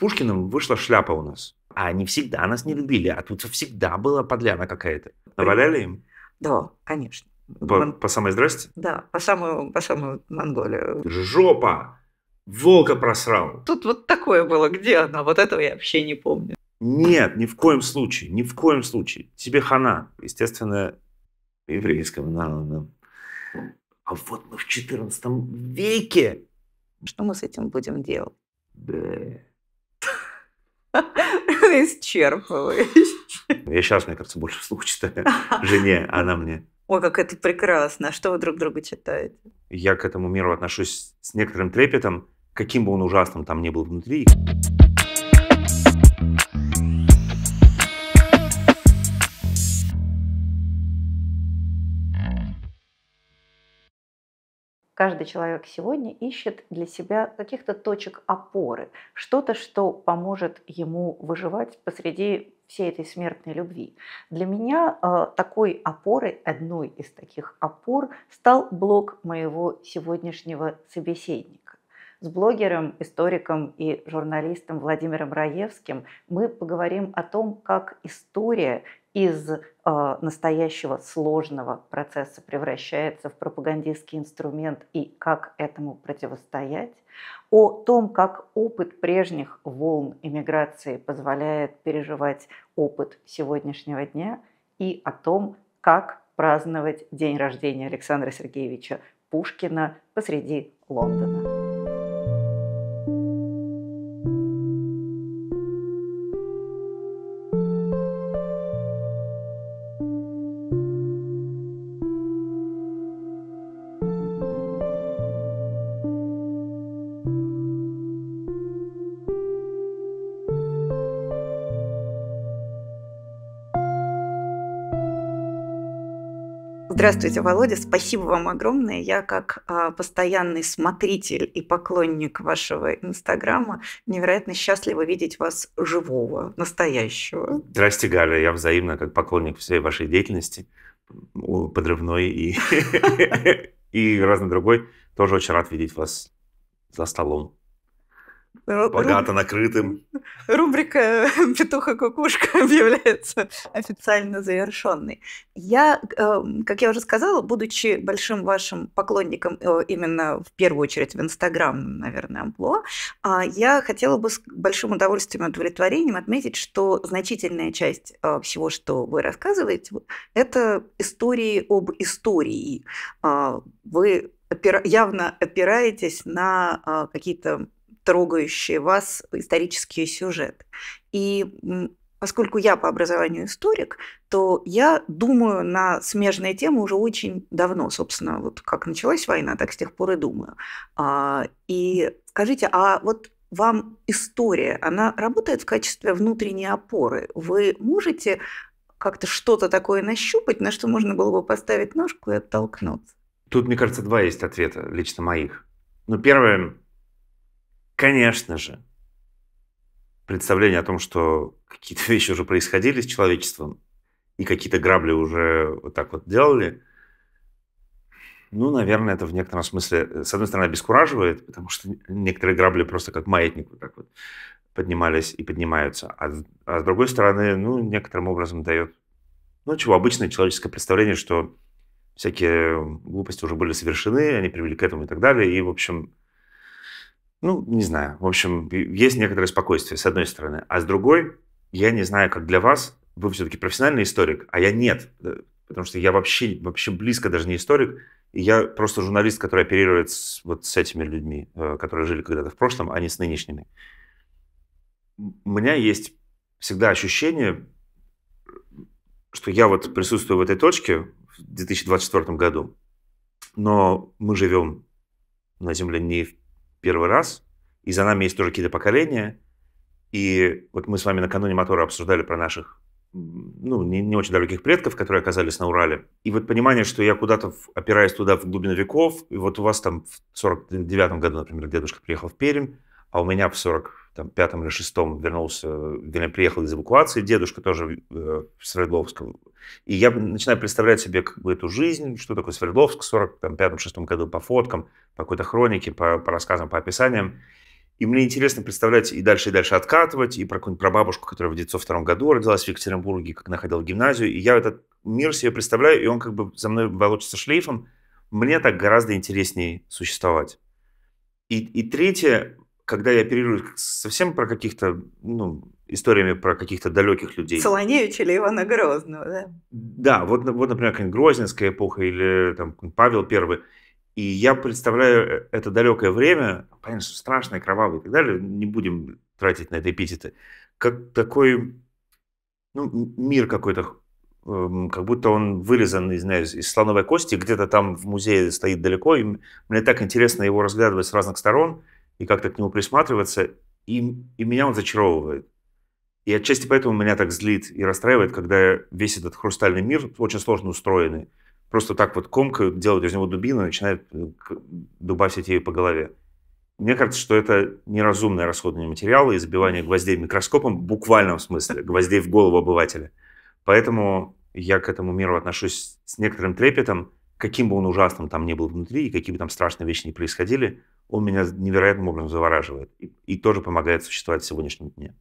Пушкиным вышла шляпа у нас. А они всегда нас не любили, а тут всегда была подляна какая-то. Наваляли им? Да, конечно. По, Мон... по самой здрасте? Да, по самую, по самую Монголию. Жопа! Волка просрал. Тут вот такое было. Где она? Вот этого я вообще не помню. Нет, ни в коем случае, ни в коем случае. Тебе хана. Естественно, еврейского народа. А вот мы в 14 веке. Что мы с этим будем делать? Да. Исчерпывающе. Я сейчас, мне кажется, больше вслух читаю жене, а она мне. Ой, как это прекрасно. Что вы друг друга читаете? Я к этому миру отношусь с некоторым трепетом, каким бы он ужасным там ни был внутри. Каждый человек сегодня ищет для себя каких-то точек опоры, что-то, что поможет ему выживать посреди всей этой смертной любви. Для меня э, такой опорой, одной из таких опор, стал блог моего сегодняшнего собеседника. С блогером, историком и журналистом Владимиром Раевским мы поговорим о том, как история из э, настоящего сложного процесса превращается в пропагандистский инструмент и как этому противостоять, о том, как опыт прежних волн иммиграции позволяет переживать опыт сегодняшнего дня и о том, как праздновать день рождения Александра Сергеевича Пушкина посреди Лондона. Здравствуйте, Володя. Спасибо вам огромное. Я как а, постоянный смотритель и поклонник вашего Инстаграма невероятно счастлива видеть вас живого, настоящего. Здрасте, Галя. Я взаимно как поклонник всей вашей деятельности, подрывной и, и разной другой, тоже очень рад видеть вас за столом. Богато накрытым. Рубрика «Петуха-кукушка» объявляется официально завершенной. Я, эм, как я уже сказала, будучи большим вашим поклонником э, именно в первую очередь в Инстаграм, наверное, амплуа, я хотела бы с большим удовольствием и удовлетворением отметить, что значительная часть э, всего, что вы рассказываете, это истории об истории. А, вы явно опираетесь на э, какие-то трогающие вас исторические сюжеты. И поскольку я по образованию историк, то я думаю на смежные темы уже очень давно, собственно, вот как началась война, так с тех пор и думаю. А, и скажите, а вот вам история, она работает в качестве внутренней опоры? Вы можете как-то что-то такое нащупать, на что можно было бы поставить ножку и оттолкнуться? Тут, мне кажется, два есть ответа, лично моих. Ну, первое, Конечно же, представление о том, что какие-то вещи уже происходили с человечеством, и какие-то грабли уже вот так вот делали, ну, наверное, это в некотором смысле, э, с одной стороны, обескураживает, потому что некоторые грабли просто как маятник вот так вот поднимались и поднимаются, а, а с другой стороны, ну, некоторым образом дает, ну, чего обычное человеческое представление, что всякие э, глупости уже были совершены, они привели к этому и так далее, и, в общем, ну, не знаю. В общем, есть некоторое спокойствие, с одной стороны. А с другой, я не знаю, как для вас. Вы все-таки профессиональный историк, а я нет. Э, потому что я вообще, вообще близко даже не историк. И я просто журналист, который оперирует с, вот с этими людьми, э, которые жили когда-то в прошлом, а не с нынешними. У меня есть всегда ощущение, что я вот присутствую в этой точке в 2024 году, но мы живем на Земле не в первый раз, и за нами есть тоже какие-то поколения. И вот мы с вами накануне мотора обсуждали про наших ну, не, не очень далеких предков, которые оказались на Урале. И вот понимание, что я куда-то в, опираюсь туда в глубину веков, и вот у вас там в 49 году, например, дедушка приехал в Пермь, а у меня в там пятом или шестом вернулся, вернее, приехал из эвакуации, дедушка тоже э, в Свердловск. И я начинаю представлять себе как бы эту жизнь, что такое Свердловск в 45 шестом году по фоткам, по какой-то хронике, по, по рассказам, по описаниям. И мне интересно представлять и дальше, и дальше откатывать, и про какую-нибудь прабабушку, которая в 1902 году родилась в Екатеринбурге, как она в гимназию. И я этот мир себе представляю, и он как бы за мной волочится шлейфом. Мне так гораздо интереснее существовать. И, и третье, когда я оперирую совсем про каких-то, ну, историями про каких-то далеких людей. Солоневич или Ивана Грозного, да? Да, вот, вот например, какая Грозненская эпоха или там Павел Первый. И я представляю э, это далекое время, понятно, что страшное, кровавое и так далее, не будем тратить на это эпитеты, как такой ну, мир какой-то, эм, как будто он вырезан, из, знаю, из слоновой кости, где-то там в музее стоит далеко, и мне так интересно его разглядывать с разных сторон, и как-то к нему присматриваться, и, и меня он зачаровывает. И отчасти поэтому меня так злит и расстраивает, когда весь этот хрустальный мир очень сложно устроенный. Просто так вот комка делают из него дубину и начинают э, дубасить ее по голове. Мне кажется, что это неразумное расходование материала и забивание гвоздей микроскопом в буквальном смысле, гвоздей в голову обывателя. Поэтому я к этому миру отношусь с некоторым трепетом, каким бы он ужасным там ни был внутри, и какие бы там страшные вещи ни происходили, он меня невероятным образом завораживает и, и тоже помогает существовать в сегодняшнем дне.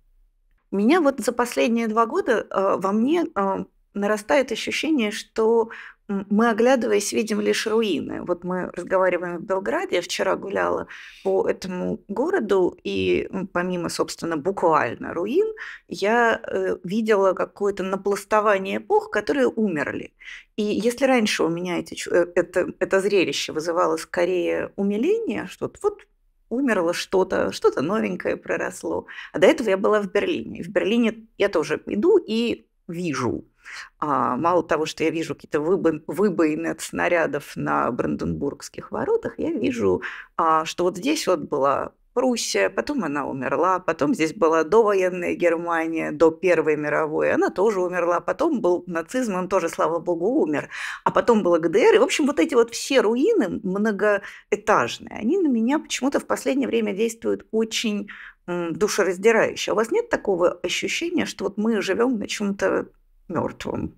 Меня вот за последние два года э, во мне э, нарастает ощущение, что мы, оглядываясь, видим лишь руины. Вот мы разговариваем в Белграде, я вчера гуляла по этому городу, и помимо, собственно, буквально руин, я э, видела какое-то напластование эпох, которые умерли. И если раньше у меня эти, э, это, это зрелище вызывало скорее умиление, что вот умерло что-то, что-то новенькое проросло. А до этого я была в Берлине. в Берлине я тоже иду и вижу – а, мало того, что я вижу какие-то выбоины от снарядов на Бранденбургских воротах, я вижу, а, что вот здесь вот была Пруссия, потом она умерла, потом здесь была довоенная Германия, до Первой мировой, она тоже умерла, потом был нацизм, он тоже, слава богу, умер, а потом было ГДР, и, в общем, вот эти вот все руины многоэтажные, они на меня почему-то в последнее время действуют очень душераздирающе. У вас нет такого ощущения, что вот мы живем на чем-то мертвым.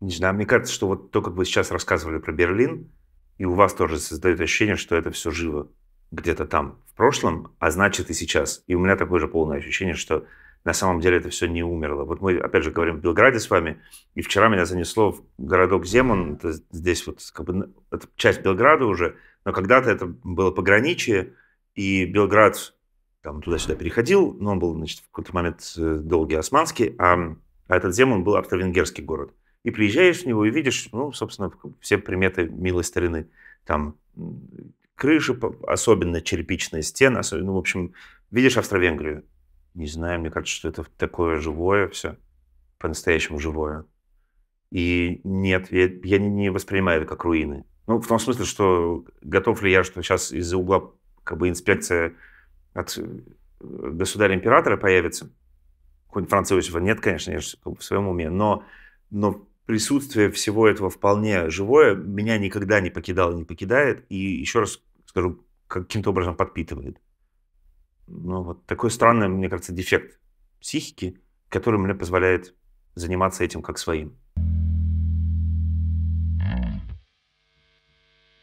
Не знаю, мне кажется, что вот то, как вы сейчас рассказывали про Берлин, и у вас тоже создает ощущение, что это все живо где-то там в прошлом, а значит и сейчас. И у меня такое же полное ощущение, что на самом деле это все не умерло. Вот мы, опять же, говорим в Белграде с вами, и вчера меня занесло в городок Земон, это здесь вот как бы ну, это часть Белграда уже, но когда-то это было пограничье, и Белград там туда-сюда переходил, но он был, значит, в какой-то момент э, долгий османский, а а этот Земун был австро-венгерский город. И приезжаешь в него и видишь, ну, собственно, все приметы милой старины. Там крыши, особенно черепичные стены, особенно, ну, в общем, видишь Австро-Венгрию. Не знаю, мне кажется, что это такое живое все, по-настоящему живое. И нет, я, я не, не воспринимаю это как руины. Ну, в том смысле, что готов ли я, что сейчас из-за угла как бы инспекция от э, государя-императора появится – какого-нибудь французского нет, конечно, я же в своем уме, но, но присутствие всего этого вполне живое меня никогда не покидало, не покидает, и еще раз скажу, каким-то образом подпитывает. Ну, вот такой странный, мне кажется, дефект психики, который мне позволяет заниматься этим как своим.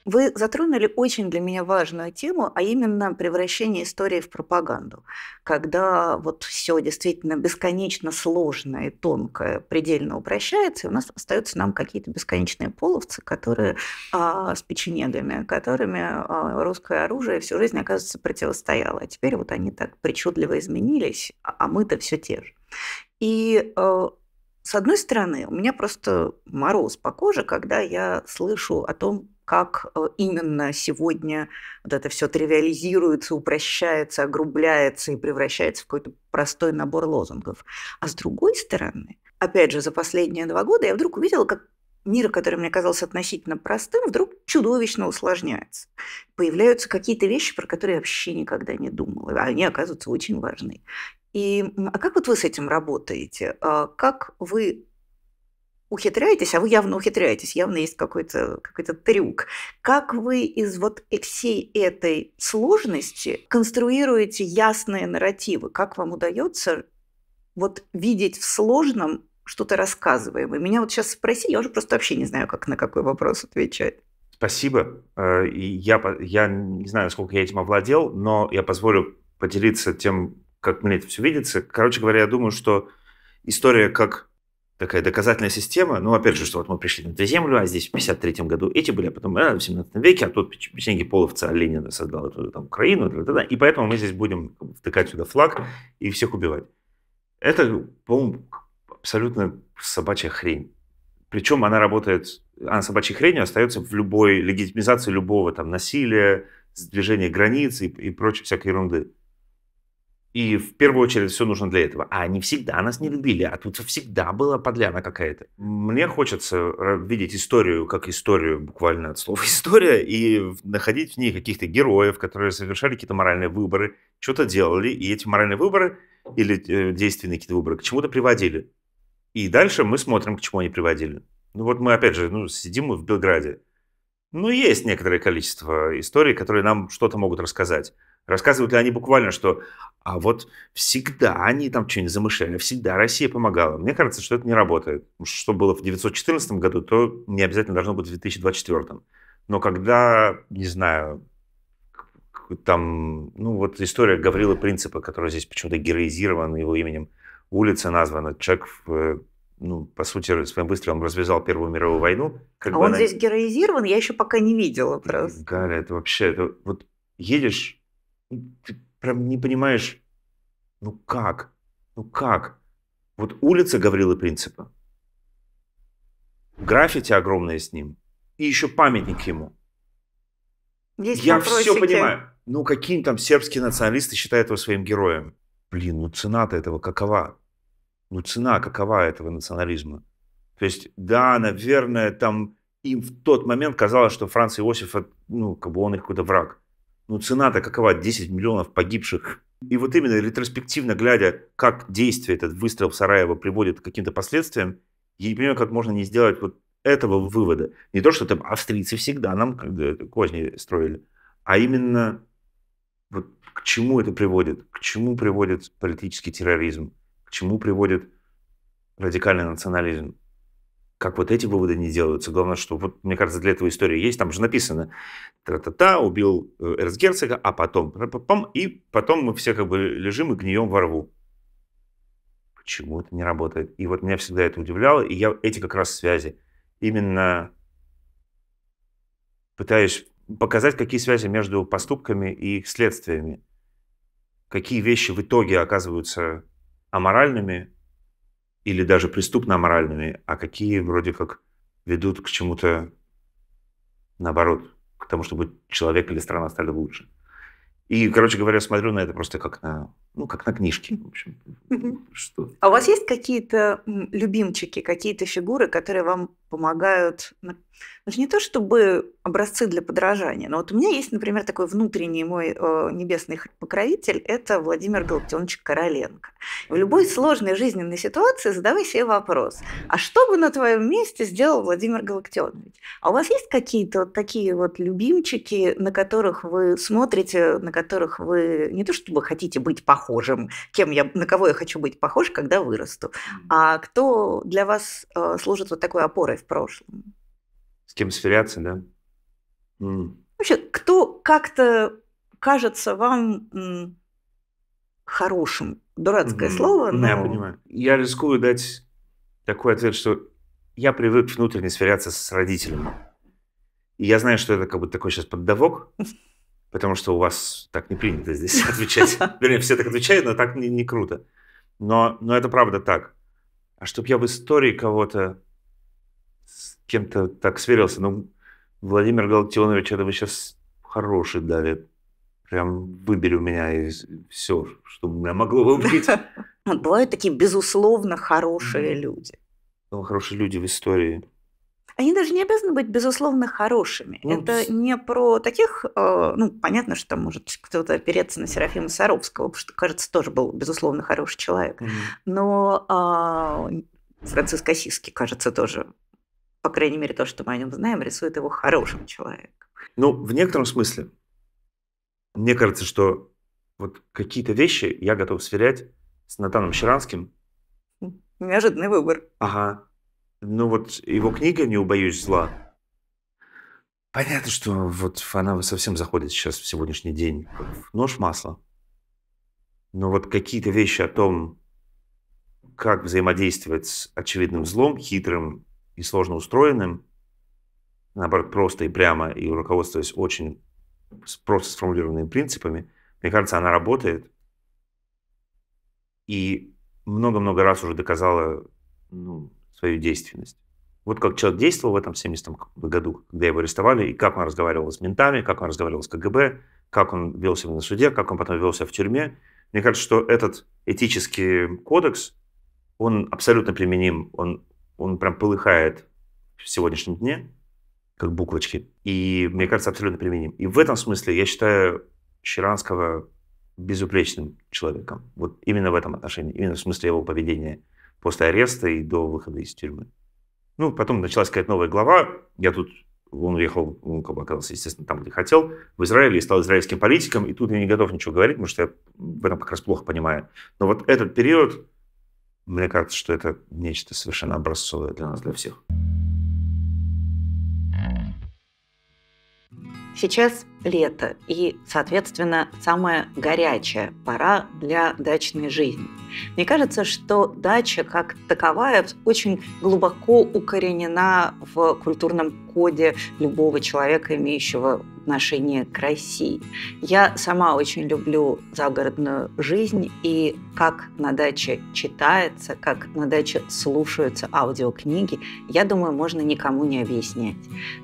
Вы затронули очень для меня важную тему, а именно превращение истории в пропаганду. Когда вот все действительно бесконечно сложное, тонкое, предельно упрощается, и у нас остаются нам какие-то бесконечные половцы, которые а, с печенегами, которыми а, русское оружие всю жизнь, оказывается, противостояло. А теперь вот они так причудливо изменились, а, а мы-то все те же. И э, с одной стороны, у меня просто мороз по коже, когда я слышу о том, как э, именно сегодня вот это все тривиализируется, упрощается, огрубляется и превращается в какой-то простой набор лозунгов. А с другой стороны, опять же, за последние два года я вдруг увидела, как мир, который мне казался относительно простым, вдруг чудовищно усложняется. Появляются какие-то вещи, про которые я вообще никогда не думала, а они оказываются очень важны. И а как вот вы с этим работаете? А как вы ухитряетесь, а вы явно ухитряетесь, явно есть какой-то какой трюк. Как вы из вот всей этой сложности конструируете ясные нарративы? Как вам удается вот видеть в сложном что-то рассказываемое? Меня вот сейчас спроси, я уже просто вообще не знаю, как на какой вопрос отвечать. Спасибо. Э, я, я не знаю, насколько я этим овладел, но я позволю поделиться тем, как мне это все видится. Короче говоря, я думаю, что история как такая доказательная система. Ну, опять же, что вот мы пришли на эту землю, а здесь в 53 году эти были, а потом э, в 17 веке, а тут печеньки Половца Ленина создал эту там, Украину, и поэтому мы здесь будем втыкать сюда флаг и всех убивать. Это, по-моему, абсолютно собачья хрень. Причем она работает, она собачьей хренью остается в любой легитимизации любого там насилия, движения границ и, и прочей всякой ерунды. И в первую очередь все нужно для этого. А они всегда нас не любили, а тут всегда была подляна какая-то. Мне хочется э, видеть историю как историю, буквально от слова история, и находить в ней каких-то героев, которые совершали какие-то моральные выборы, что-то делали, и эти моральные выборы или э, действенные какие-то выборы к чему-то приводили. И дальше мы смотрим, к чему они приводили. Ну вот мы опять же ну, сидим мы в Белграде. Ну есть некоторое количество историй, которые нам что-то могут рассказать. Рассказывают ли они буквально, что а вот всегда они там что-нибудь замышляли, всегда Россия помогала. Мне кажется, что это не работает. Что было в 1914 году, то не обязательно должно быть в 2024. Но когда, не знаю, там, ну вот история Гаврила Принципа, которая здесь почему-то героизирована его именем, улица названа, человек в э, ну, по сути, своим выстрелом развязал Первую мировую войну. Как а бы он она... здесь героизирован, я еще пока не видела просто. Галя, это вообще, это, вот едешь ты прям не понимаешь, ну как, ну как. Вот улица Гаврилы Принципа, граффити огромные с ним, и еще памятник ему. Есть Я вопросики. все понимаю. Ну, какие там сербские националисты считают его своим героем? Блин, ну цена-то этого какова? Ну цена какова этого национализма? То есть, да, наверное, там им в тот момент казалось, что Франц Иосиф, э, ну, как бы он их какой-то враг ну цена-то какова? 10 миллионов погибших. И вот именно ретроспективно глядя, как действие этот выстрел в Сараева приводит к каким-то последствиям, я не понимаю, как можно не сделать вот этого вывода. Не то, что там австрийцы всегда нам козни строили, а именно вот к чему это приводит, к чему приводит политический терроризм, к чему приводит радикальный национализм как вот эти выводы не делаются. Главное, что, вот, мне кажется, для этого история есть, там же написано, та-та-та, убил э, эрцгерцога, а потом, пам, и потом мы все как бы лежим и гнием во рву. Почему это не работает? И вот меня всегда это удивляло, и я эти как раз связи. Именно пытаюсь показать, какие связи между поступками и их следствиями. Какие вещи в итоге оказываются аморальными, или даже преступно моральными, а какие вроде как ведут к чему-то наоборот, к тому, чтобы человек или страна стали лучше. И, короче говоря, смотрю на это просто как на, ну, как на книжки, в общем. Что? А у вас есть какие-то любимчики, какие-то фигуры, которые вам помогают даже не то, чтобы образцы для подражания, но вот у меня есть, например, такой внутренний мой э, небесный покровитель, это Владимир Галактионович Короленко. В любой сложной жизненной ситуации задавай себе вопрос, а что бы на твоем месте сделал Владимир Галактионович? А у вас есть какие-то вот такие вот любимчики, на которых вы смотрите, на которых вы не то чтобы хотите быть похожим, кем я, на кого я хочу быть похож, когда вырасту, а кто для вас э, служит вот такой опорой в прошлом? С кем сверяться, да? Вообще, кто как-то кажется вам хорошим? Дурацкое mm-hmm. слово, ну, но... Я понимаю. Я рискую дать такой ответ, что я привык внутренне сверяться с родителями. И я знаю, что это как бы такой сейчас поддавок, потому что у вас так не принято здесь отвечать. Вернее, все так отвечают, но так не, не круто. Но, но это правда так. А чтобы я в истории кого-то кем-то так сверился. но ну, Владимир Галактионович, это вы сейчас хороший дали. Прям выбери у меня из все, что меня могло бы быть. Ну, бывают такие, безусловно, хорошие люди. Ну, хорошие люди в истории. Они даже не обязаны быть, безусловно, хорошими. Ну, это не про таких... Э, ну, понятно, что может кто-то опереться на Серафима Саровского, потому что, кажется, тоже был, безусловно, хороший человек. mm Но э, Франциск Осиский, кажется, тоже по крайней мере, то, что мы о нем знаем, рисует его хорошим человеком. Ну, в некотором смысле, мне кажется, что вот какие-то вещи я готов сверять с Натаном Щеранским. Хм, неожиданный выбор. Ага. Ну вот его книга «Не убоюсь зла». Понятно, что вот она совсем заходит сейчас в сегодняшний день нож масло Но вот какие-то вещи о том, как взаимодействовать с очевидным злом, хитрым и сложно устроенным, наоборот, просто и прямо, и руководствуясь очень просто сформулированными принципами, мне кажется, она работает. И много-много раз уже доказала ну, свою действенность. Вот как человек действовал в этом 70-м году, когда его арестовали, и как он разговаривал с ментами, как он разговаривал с КГБ, как он вел себя на суде, как он потом вел себя в тюрьме. Мне кажется, что этот этический кодекс, он абсолютно применим, он он прям полыхает в сегодняшнем дне, как буквочки. И, мне кажется, абсолютно применим. И в этом смысле я считаю Щеранского безупречным человеком. Вот именно в этом отношении, именно в смысле его поведения после ареста и до выхода из тюрьмы. Ну, потом началась какая-то новая глава. Я тут, он уехал, он как бы оказался, естественно, там, где хотел, в Израиле, и стал израильским политиком. И тут я не готов ничего говорить, потому что я в этом как раз плохо понимаю. Но вот этот период мне кажется, что это нечто совершенно образцовое для нас, для всех. Сейчас лето и, соответственно, самая горячая пора для дачной жизни. Мне кажется, что дача как таковая очень глубоко укоренена в культурном коде любого человека, имеющего отношение к России. Я сама очень люблю загородную жизнь и как на даче читается, как на даче слушаются аудиокниги, я думаю, можно никому не объяснять.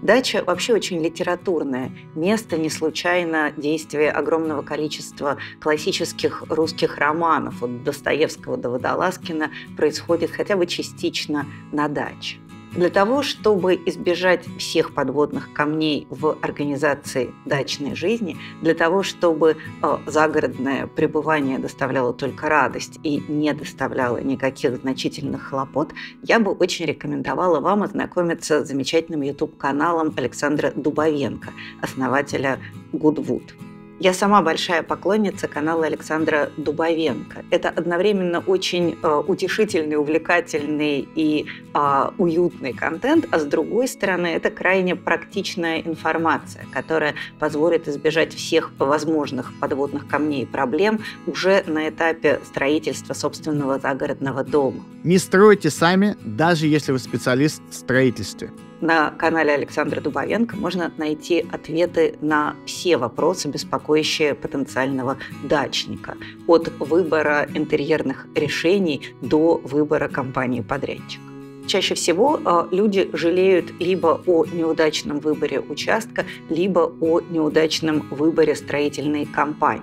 Дача вообще очень литературное место, не случайно действие огромного количества классических русских романов от Достоевского до Водолазкина происходит хотя бы частично на даче. Для того, чтобы избежать всех подводных камней в организации дачной жизни, для того, чтобы э, загородное пребывание доставляло только радость и не доставляло никаких значительных хлопот, я бы очень рекомендовала вам ознакомиться с замечательным YouTube-каналом Александра Дубовенко, основателя Goodwood. Я сама большая поклонница канала Александра Дубовенко. Это одновременно очень э, утешительный, увлекательный и э, уютный контент, а с другой стороны, это крайне практичная информация, которая позволит избежать всех возможных подводных камней и проблем уже на этапе строительства собственного загородного дома. Не стройте сами, даже если вы специалист в строительстве. На канале Александра Дубовенко можно найти ответы на все вопросы, беспокоящие потенциального дачника. От выбора интерьерных решений до выбора компании-подрядчика. Чаще всего а, люди жалеют либо о неудачном выборе участка, либо о неудачном выборе строительной компании.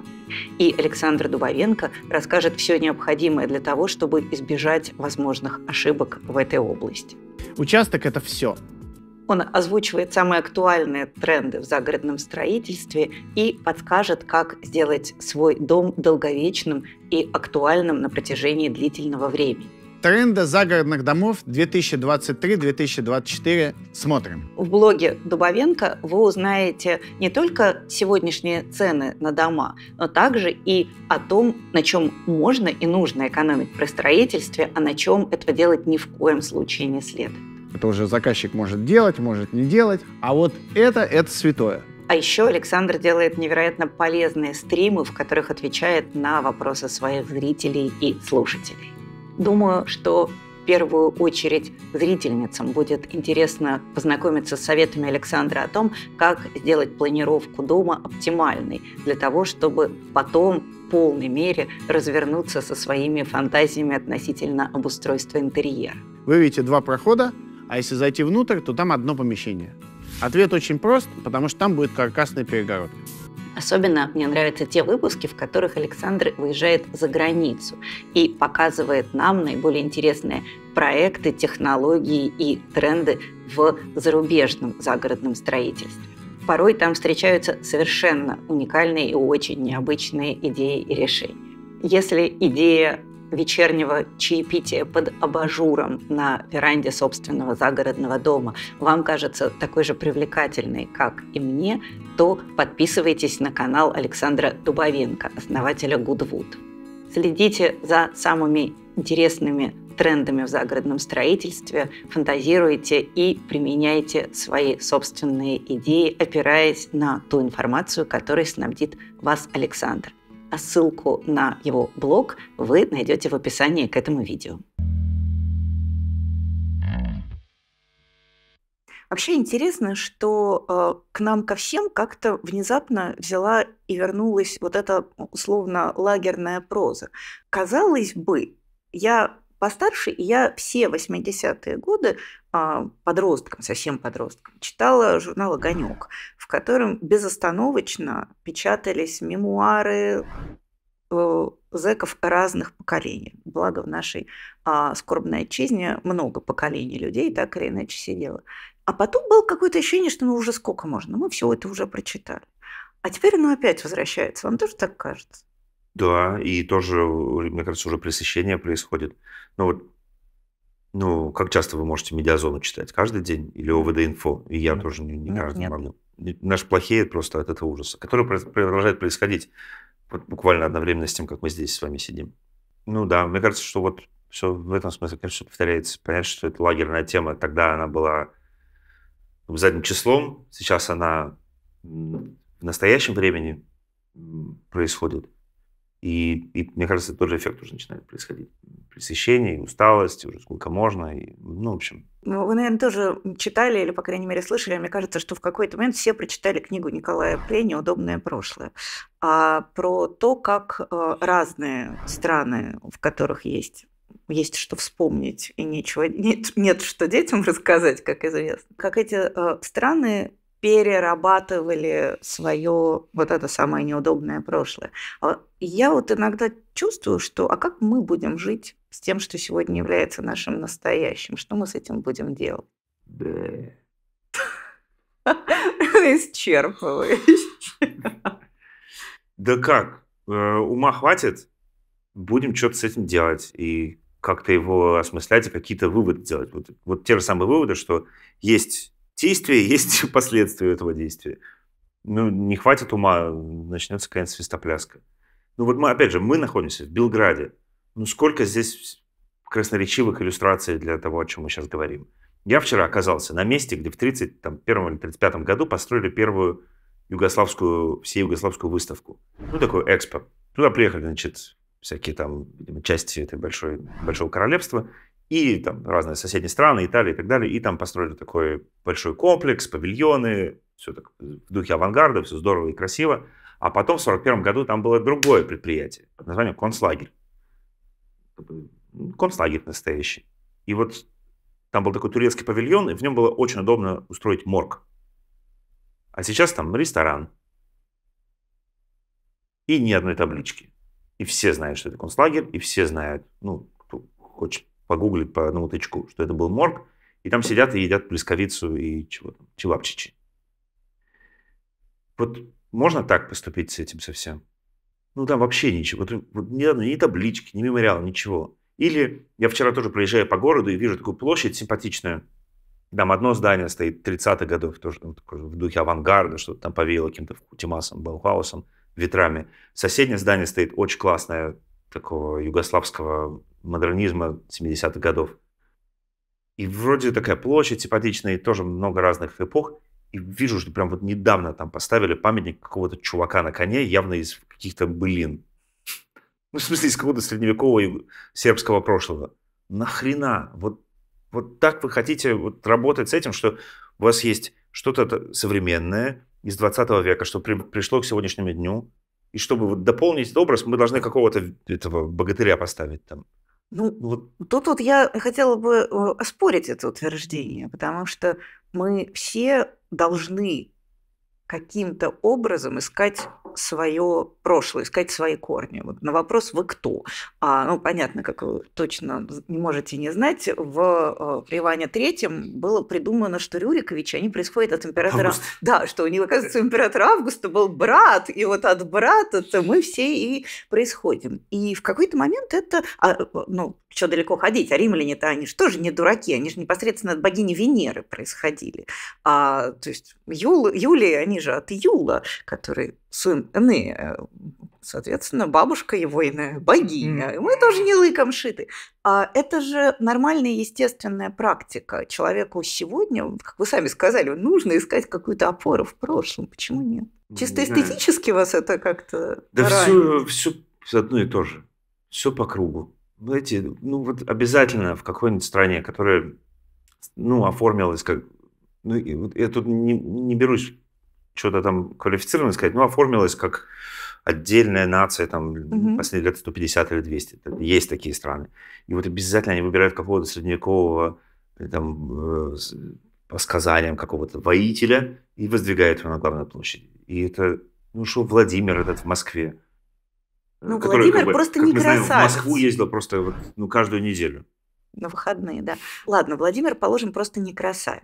И Александр Дубовенко расскажет все необходимое для того, чтобы избежать возможных ошибок в этой области. Участок – это все. Он озвучивает самые актуальные тренды в загородном строительстве и подскажет, как сделать свой дом долговечным и актуальным на протяжении длительного времени. Тренды загородных домов 2023-2024 смотрим. В блоге Дубовенко вы узнаете не только сегодняшние цены на дома, но также и о том, на чем можно и нужно экономить при строительстве, а на чем этого делать ни в коем случае не следует. Это уже заказчик может делать, может не делать. А вот это, это святое. А еще Александр делает невероятно полезные стримы, в которых отвечает на вопросы своих зрителей и слушателей. Думаю, что в первую очередь зрительницам будет интересно познакомиться с советами Александра о том, как сделать планировку дома оптимальной, для того, чтобы потом в полной мере развернуться со своими фантазиями относительно обустройства интерьера. Вы видите два прохода, а если зайти внутрь, то там одно помещение. Ответ очень прост, потому что там будет каркасная перегородка. Особенно мне нравятся те выпуски, в которых Александр выезжает за границу и показывает нам наиболее интересные проекты, технологии и тренды в зарубежном загородном строительстве. Порой там встречаются совершенно уникальные и очень необычные идеи и решения. Если идея вечернего чаепития под абажуром на веранде собственного загородного дома вам кажется такой же привлекательной, как и мне, то подписывайтесь на канал Александра Дубовенко, основателя Goodwood. Следите за самыми интересными трендами в загородном строительстве, фантазируйте и применяйте свои собственные идеи, опираясь на ту информацию, которой снабдит вас Александр а ссылку на его блог вы найдете в описании к этому видео. Вообще интересно, что э, к нам ко всем как-то внезапно взяла и вернулась вот эта условно лагерная проза. Казалось бы, я постарше, и я все 80-е годы а, подростком, совсем подростком, читала журнал «Огонек», в котором безостановочно печатались мемуары э, зэков разных поколений. Благо в нашей а, скорбной отчизне много поколений людей так или иначе сидело. А потом было какое-то ощущение, что ну уже сколько можно, мы все это уже прочитали. А теперь оно опять возвращается. Вам тоже так кажется? Да, и тоже, э, мне кажется, уже пресыщение происходит. Ну, вот, ну, как часто вы можете медиазону читать? Каждый день? Или ОВД-инфо? И я ну, тоже не, не каждый нет. могу. Наш плохие просто от этого ужаса, который продолжает происходить вот буквально одновременно с тем, как мы здесь с вами сидим. Ну да, мне кажется, что вот все в этом смысле, конечно, все повторяется. Понятно, что это лагерная тема. Тогда она была задним числом, сейчас она в настоящем времени происходит. И, и мне кажется, тот же эффект уже начинает происходить. Пресыщение, усталость, уже сколько можно, и, ну, в общем. Ну, вы, наверное, тоже читали или, по крайней мере, слышали. Мне кажется, что в какой-то момент все прочитали книгу Николая Плени «Удобное прошлое» а, про то, как э, разные страны, в которых есть есть что вспомнить и нечего, нет, нет что детям рассказать, как известно. Как эти э, страны перерабатывали свое вот это самое неудобное прошлое. А я вот иногда чувствую, что а как мы будем жить с тем, что сегодня является нашим настоящим? Что мы с этим будем делать? Исчерпывающе. Да как? Э, ума хватит? Будем что-то с этим делать и как-то его осмыслять и какие-то выводы делать. Вот, вот те же самые выводы, что есть действие есть последствия этого действия. Ну, не хватит ума, начнется какая-нибудь свистопляска. Ну вот мы, опять же, мы находимся в Белграде. Ну сколько здесь красноречивых иллюстраций для того, о чем мы сейчас говорим. Я вчера оказался на месте, где в 1931 или 35 году построили первую югославскую, всеюгославскую выставку. Ну, такой экспо. Туда приехали, значит, всякие там, видимо, части этой большой, большого королевства и там разные соседние страны, Италия и так далее, и там построили такой большой комплекс, павильоны, все так в духе авангарда, все здорово и красиво. А потом в 1941 году там было другое предприятие под названием концлагерь. Концлагерь настоящий. И вот там был такой турецкий павильон, и в нем было очень удобно устроить морг. А сейчас там ресторан. И ни одной таблички. И все знают, что это концлагерь, и все знают, ну, кто хочет погуглить по одному тычку, что это был морг, и там сидят и едят плесковицу и чего там, челапчичи. Вот можно так поступить с этим совсем? Ну, там вообще ничего. Вот, вот ни, ни таблички, ни мемориал, ничего. Или я вчера тоже проезжаю по городу и вижу такую площадь симпатичную. Там одно здание стоит 30-х годов, тоже там такое, в духе авангарда, что-то там повеяло каким-то Тимасом, Баухаусом, ветрами. Соседнее здание стоит очень классное, такого югославского модернизма 70-х годов. И вроде такая площадь симпатичная, и тоже много разных эпох. И вижу, что прям вот недавно там поставили памятник какого-то чувака на коне, явно из каких-то блин Ну, в смысле, из какого-то средневекового сербского прошлого. Нахрена? Вот, вот так вы хотите вот работать с этим, что у вас есть что-то современное из 20 века, что при, пришло к сегодняшнему дню, и чтобы вот дополнить этот образ, мы должны какого-то этого богатыря поставить там. Ну, вот. тут вот я хотела бы э, оспорить это утверждение, потому что мы все должны каким-то образом искать свое прошлое, искать свои корни. Вот на вопрос «Вы кто?», а, ну, понятно, как вы точно не можете не знать, в, в э, Иване Третьем было придумано, что Рюриковичи, они происходят от императора... Август. Да, что у него, оказывается, у императора Августа был брат, и вот от брата-то мы все и происходим. И в какой-то момент это... А, ну, что далеко ходить, а римляне-то они же тоже не дураки, они же непосредственно от богини Венеры происходили. А, то есть Юл, Юлии, они же от Юла, который сын Энея. Э, соответственно, бабушка его иная э, богиня. мы тоже не лыком шиты. А это же нормальная естественная практика. Человеку сегодня, как вы сами сказали, нужно искать какую-то опору в прошлом. Почему нет? Чисто эстетически да. вас это как-то... Да все, все одно и то же. Все по кругу. Знаете, ну вот обязательно в какой-нибудь стране, которая ну, оформилась как... Ну, я тут не, не берусь что-то там квалифицированно сказать, ну, оформилась как отдельная нация, там, угу. последние лет 150 или 200. Есть такие страны. И вот обязательно они выбирают какого-то средневекового, э, там, э, по сказаниям какого-то воителя и воздвигают его на главной площади. И это, ну, что Владимир этот в Москве. Ну, э, который, Владимир как бы, просто как не мы красавец. Знаем, в Москву ездил просто ну, каждую неделю на выходные, да. Ладно, Владимир, положим, просто не красавец.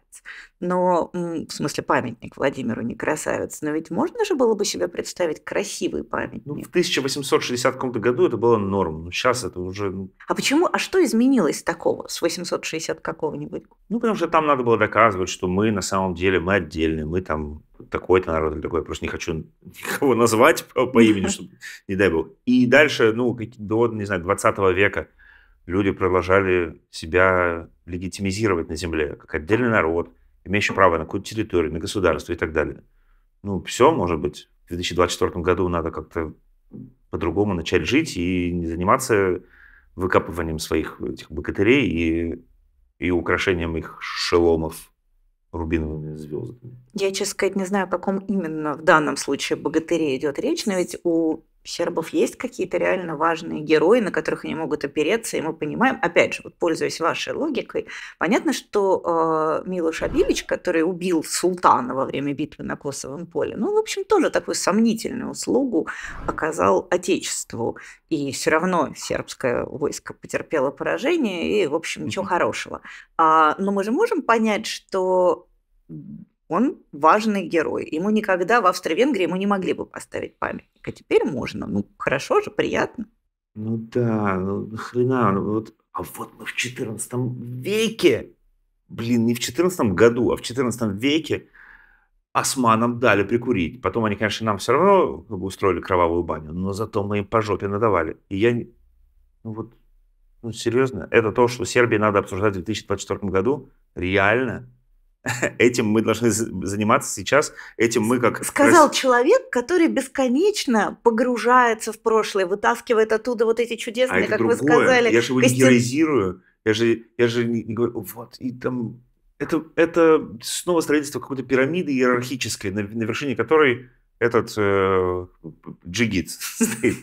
Но, в смысле, памятник Владимиру не красавец. Но ведь можно же было бы себе представить красивый памятник? Ну, в 1860 каком-то году это было норм. но Сейчас это уже... Ну. А почему? А что изменилось такого с 860 какого-нибудь? Ну, потому что там надо было доказывать, что мы на самом деле, мы отдельные, мы там такой-то народ или такой, просто не хочу никого назвать по, по имени, чтобы, не дай бог. И дальше, ну, до, не знаю, 20 века люди продолжали себя легитимизировать на земле, как отдельный народ, имеющий право на какую-то территорию, на государство и так далее. Ну, все, может быть, в 2024 году надо как-то по-другому начать жить и не заниматься выкапыванием своих этих богатырей и, и украшением их шеломов рубиновыми звездами. Я, честно сказать, не знаю, о каком именно в данном случае богатыре идет речь, но ведь у сербов есть какие-то реально важные герои, на которых они могут опереться, и мы понимаем, опять же, вот пользуясь вашей логикой, понятно, что э, Милош Абилич, который убил султана во время битвы на Косовом поле, ну, в общем, тоже такую сомнительную услугу оказал Отечеству, и все равно сербское войско потерпело поражение, и, в общем, ничего mm-hmm. хорошего. А, но мы же можем понять, что он важный герой. Ему никогда в Австро-Венгрии ему не могли бы поставить памятник. А теперь можно. Ну, хорошо же, приятно. Ну да, ну хрена. Ну, вот, а вот мы в 14 веке, блин, не в 14 году, а в 14 веке османам дали прикурить. Потом они, конечно, нам все равно как бы, устроили кровавую баню, но зато мы им по жопе надавали. И я, ну вот, ну серьезно, это то, что Сербии надо обсуждать в 2024 году? Реально? Этим мы должны заниматься сейчас, этим мы как... Сказал раз... человек, который бесконечно погружается в прошлое, вытаскивает оттуда вот эти а чудесные, а как другое. вы сказали... Я же его костя... не героизирую, я же, я же не, не говорю, вот, и там... Это, это снова строительство какой-то пирамиды иерархической, на, на вершине которой этот э, джигит стоит.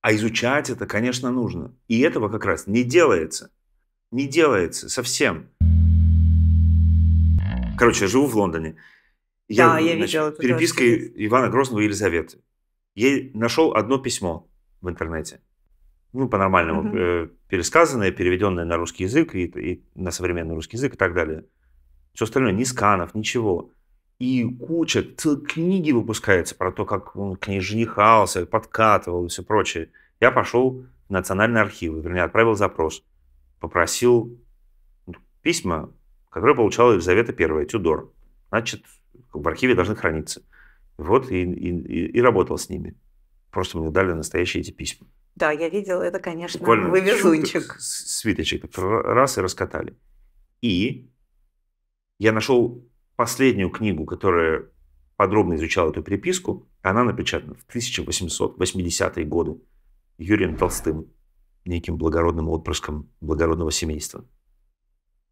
А изучать это, конечно, нужно. И этого как раз не делается. Не делается совсем. Короче, я живу в Лондоне. Я, да, я значит, видела. Переписка Ивана Грозного и Елизаветы. Ей нашел одно письмо в интернете. Ну, по-нормальному. Угу. Э, пересказанное, переведенное на русский язык и, и на современный русский язык и так далее. Все остальное, ни сканов, ничего. И куча книги выпускается про то, как он к ней женихался, подкатывал и все прочее. Я пошел в национальные архивы, вернее, отправил запрос. Попросил ну, письма которое получала Елизавета I, Тюдор. Значит, в архиве должны храниться. Вот и, и, и работал с ними. Просто мне дали настоящие эти письма. Да, я видела это, конечно, Буквально вывезунчик. Свиточек раз и раскатали. И я нашел последнюю книгу, которая подробно изучала эту переписку. Она напечатана в 1880-е годы Юрием Толстым, неким благородным отпрыском благородного семейства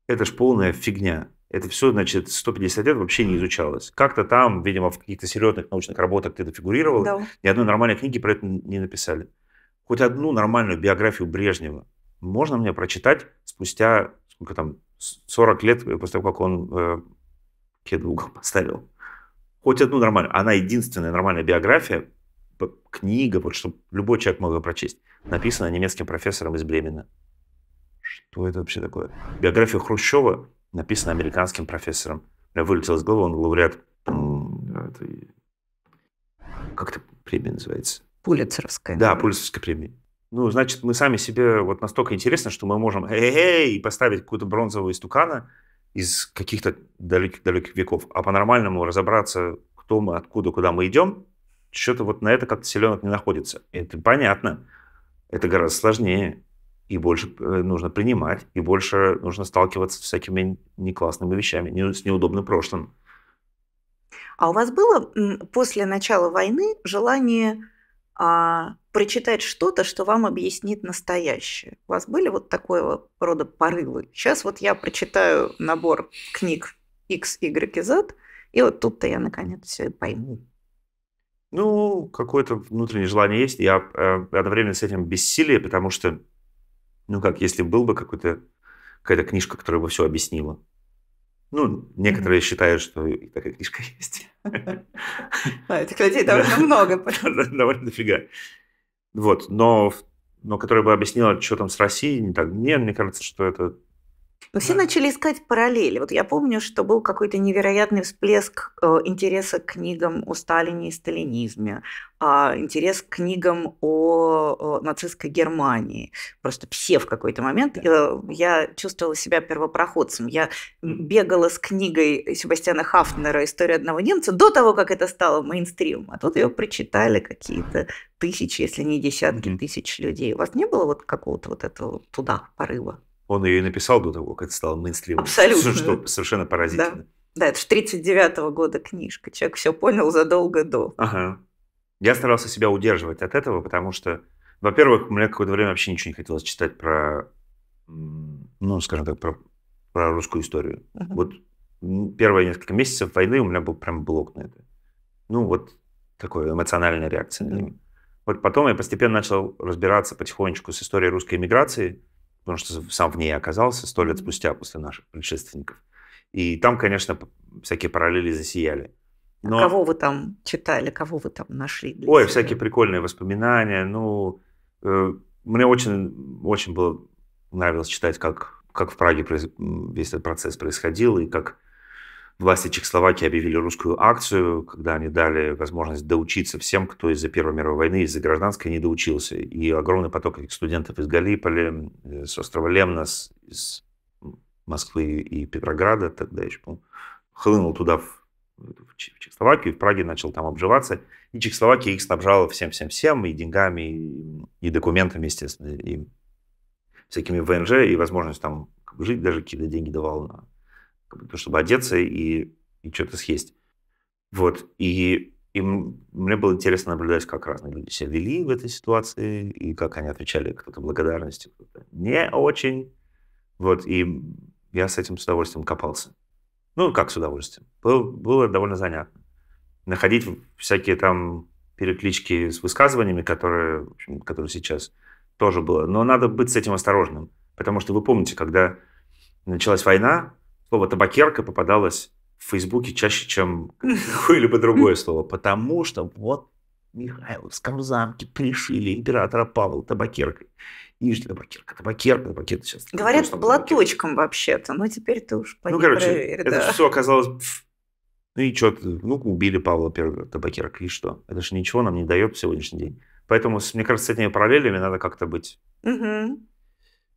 это ж полная фигня. Это все, значит, 150 лет вообще не изучалось. Как-то там, видимо, в каких-то серьезных научных работах ты это фигурировал. Да. Ни одной нормальной книги про это не написали. Хоть одну нормальную биографию Брежнева можно мне прочитать спустя, сколько там, 40 лет э, после того, как он э, кед угол поставил. Хоть одну нормальную. Она единственная нормальная биография, книга, вот чтобы любой человек мог ее прочесть, написана немецким профессором из Бремена. Что это вообще такое? Биография Хрущева написана американским профессором. Я вылетел из головы, он лауреат этой... Как это премия называется? Пулицеровская. Да, Пулицеровская премия. Ну, значит, мы сами себе вот настолько интересно, что мы можем эй поставить какую-то бронзовую истукана из каких-то далеких-далеких веков, а по-нормальному разобраться, кто мы, откуда, куда мы идем, что-то вот на это как-то селенок не находится. Это понятно. Это гораздо сложнее и больше э, нужно принимать, и больше нужно сталкиваться с всякими неклассными вещами, с неудобным прошлым. А у вас было после начала войны желание а, прочитать что-то, что вам объяснит настоящее? У вас были вот такого рода порывы? Сейчас вот я прочитаю набор книг X, Y и Z, и вот тут-то я наконец все и пойму. Ну, какое-то внутреннее желание есть. Я э, одновременно с этим бессилие, потому что ну как, если был бы какой-то какая-то книжка, которая бы все объяснила. Ну, некоторые mm-hmm. считают, что и такая книжка есть. Этих а, людей довольно много. Довольно дофига. Вот, но, но которая бы объяснила, что там с Россией не так. Мне, мне кажется, что это но все да. начали искать параллели. Вот я помню, что был какой-то невероятный всплеск э, интереса к книгам о Сталине и сталинизме, а, интерес к книгам о нацистской Германии. Просто все в какой-то момент. Да. Э, я чувствовала себя первопроходцем. Я бегала с книгой Себастьяна Хафнера «История одного немца» до того, как это стало мейнстримом. А тут ее прочитали какие-то тысячи, если не десятки mm тысяч людей. У вас не было вот какого-то вот этого туда порыва? Он ее и написал до того, как это стало мейнстримом. Абсолютно. Что совершенно поразительно. Да. Да, это же 39-го года книжка. Человек все понял задолго до. Ага. Я старался себя удерживать от этого, потому что, во-первых, мне какое-то время вообще ничего не хотелось читать про, ну, скажем так, про, про русскую историю. Ага. Вот первые несколько месяцев войны у меня был прям блок на это. Ну, вот такой эмоциональная реакция на Вот потом я постепенно начал разбираться потихонечку с историей русской эмиграции – потому что сам в ней оказался сто лет спустя после наших предшественников. И там, конечно, всякие параллели засияли. А Но... Кого вы там читали, кого вы там нашли? Ой, себя? всякие прикольные воспоминания. Ну, э, мне очень, очень было нравилось читать, как, как в Праге весь этот процесс происходил, и как Власти Чехословакии объявили русскую акцию, когда они дали возможность доучиться всем, кто из-за Первой мировой войны, из-за гражданской не доучился. И огромный поток этих студентов из Галиполи, с острова Лемнос, из Москвы и Петрограда тогда еще, по хлынул туда, в, в Чехословакию, в Праге начал там обживаться. И Чехословакия их снабжала всем-всем-всем, и деньгами, и документами, естественно, и всякими ВНЖ, и возможность там жить, даже какие-то деньги давала на чтобы одеться и, и что-то съесть. Вот. И, и мне было интересно наблюдать, как разные люди себя вели в этой ситуации, и как они отвечали кто-то благодарности, кто-то не очень. Вот. И я с этим с удовольствием копался. Ну, как с удовольствием. Было, было довольно занятно. Находить всякие там переклички с высказываниями, которые, общем, которые сейчас тоже было. Но надо быть с этим осторожным. Потому что вы помните, когда началась война, Слово ну, «табакерка» попадалось в Фейсбуке чаще, чем какое-либо другое слово, потому что вот Михайловском замке пришили императора Павла табакеркой. нижняя табакерка, табакерка, табакерка сейчас. Говорят, там, платочком вообще-то, но теперь-то уж Ну, короче, проверь, да. это все оказалось... Ну и что, ну, убили Павла первого табакерка, и что? Это же ничего нам не дает в сегодняшний день. Поэтому, мне кажется, с этими параллелями надо как-то быть угу.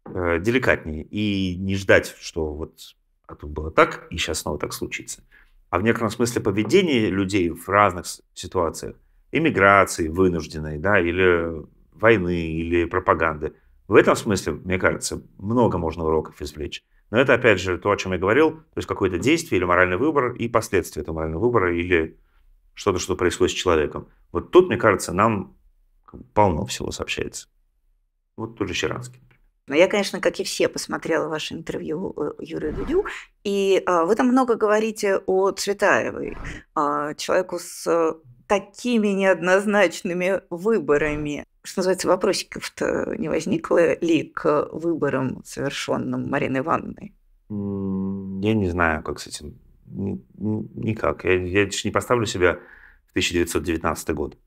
деликатнее и не ждать, что вот а тут было так, и сейчас снова так случится. А в некотором смысле поведение людей в разных ситуациях, иммиграции вынужденной, да, или войны, или пропаганды, в этом смысле, мне кажется, много можно уроков извлечь. Но это, опять же, то, о чем я говорил, то есть какое-то действие или моральный выбор и последствия этого морального выбора или что-то, что происходит с человеком. Вот тут, мне кажется, нам полно всего сообщается. Вот тут же Щеранский. Но я, конечно, как и все, посмотрела ваше интервью э, Юрию Дудю, и а, вы там много говорите о Цветаевой, а, человеку с такими неоднозначными выборами. Что называется, вопросиков-то не возникло ли к выборам, совершенным Мариной Ивановной? Я не знаю, как с этим. Никак. Я, я не поставлю себя в 1919 год.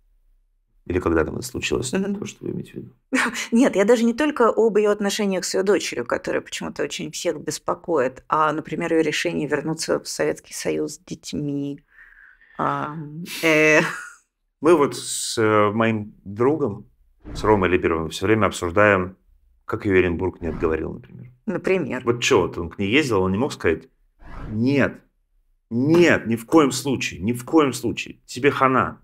Или когда там это случилось? Это то, что вы имеете в виду. Нет, я даже не только об ее отношениях с ее дочерью, которая почему-то очень всех беспокоит, а, например, ее решение вернуться в Советский Союз с детьми. Э. Мы вот с э, моим другом, с Ромой Либеровым, все время обсуждаем, как ее не отговорил, например. Например. Вот что, вот он к ней ездил, он не мог сказать, нет, нет, ни в коем случае, ни в коем случае, тебе хана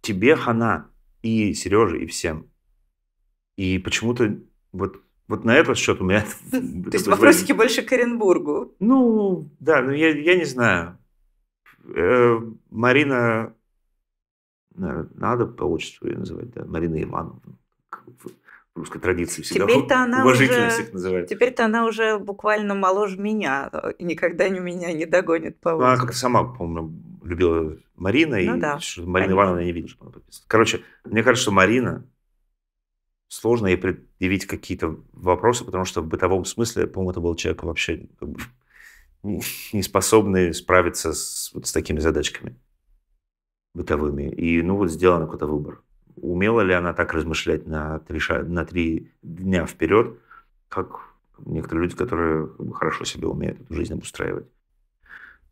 тебе хана и Сереже, и всем. И почему-то вот, вот на этот счет у меня... То есть вопросики больше к Оренбургу. Ну, да, но ну, я, я не знаю. Э, Марина... Э, надо по отчеству ее называть, да, Марина Ивановна. В русской традиции всегда Теперь-то она уважительно уже, Теперь-то она уже буквально моложе меня, э, никогда не меня не догонит по ну, Она как сама, по-моему, любила Марина, ну, и да. что Марина Ивановна не видно, что она подписывалась. Короче, мне кажется, что Марина сложно ей предъявить какие-то вопросы, потому что в бытовом смысле, по-моему, это был человек вообще как бы, не способный справиться с, вот с такими задачками бытовыми. И, ну, вот сделан какой-то выбор. Умела ли она так размышлять на три, на три дня вперед, как некоторые люди, которые хорошо себе умеют эту жизнь обустраивать?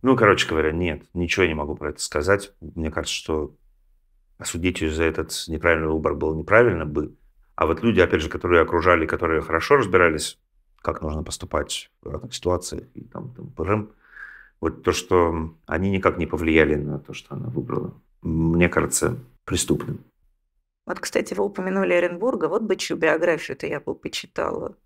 Ну, короче говоря, нет, ничего я не могу про это сказать. Мне кажется, что осудить ее за этот неправильный выбор было неправильно бы. А вот люди, опять же, которые окружали, которые хорошо разбирались, как нужно поступать в разных ситуации, и там, там прям, вот то, что они никак не повлияли на то, что она выбрала, мне кажется, преступным. Вот, кстати, вы упомянули Оренбурга. Вот бычью биографию-то я бы почитала.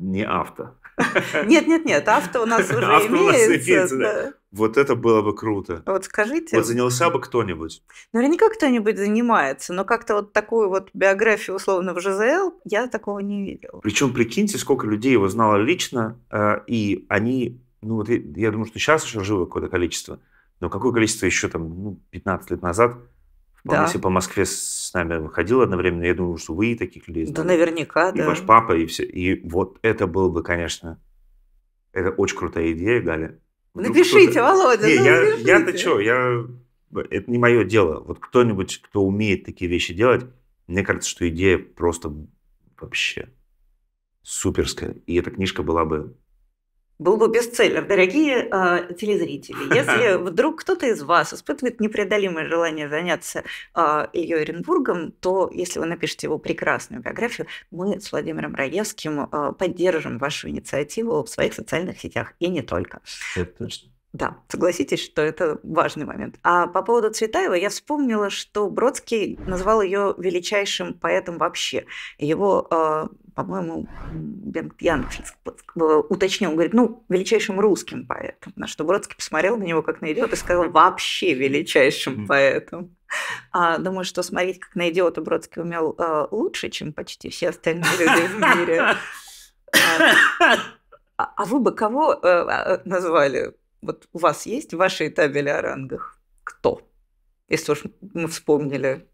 Не автор. Нет, нет, нет, авто у нас уже имеется. Вот это было бы круто. Вот скажите. Вот занялся бы кто-нибудь. Наверняка кто-нибудь занимается, но как-то вот такую вот биографию условно в ЖЗЛ я такого не видел. Причем прикиньте, сколько людей его знало лично, э, и они, ну вот я думаю, что сейчас еще живое какое-то количество, но какое количество еще там ну, 15 лет назад Вполне да. себе по Москве с нами выходил одновременно. Я думаю, что вы таких людей знали. Да, наверняка, и да. И ваш папа, и все. И вот это было бы, конечно, это очень крутая идея, Галя. Ну Вдруг напишите, Володя, не, ну, я, напишите. Я-то что, я... это не мое дело. Вот кто-нибудь, кто умеет такие вещи делать, мне кажется, что идея просто вообще суперская. И эта книжка была бы был бы бестселлер. Дорогие э, телезрители, если вдруг кто-то из вас испытывает непреодолимое желание заняться э, Ильей Оренбургом, то если вы напишете его прекрасную биографию, мы с Владимиром Раевским э, поддержим вашу инициативу в своих социальных сетях и не только. Это точно. Да, согласитесь, что это важный момент. А по поводу Цветаева я вспомнила, что Бродский назвал ее величайшим поэтом вообще. Его э, по-моему, Бенгтьянович э, уточнил, говорит, ну, величайшим русским поэтом. На что Бродский посмотрел на него как на идиота и сказал, вообще величайшим поэтом. А, думаю, что смотреть как на идиота Бродский умел э, лучше, чем почти все остальные люди в мире. А, а вы бы кого э, а, назвали? Вот у вас есть ваши табели о рангах? Кто? Если уж мы вспомнили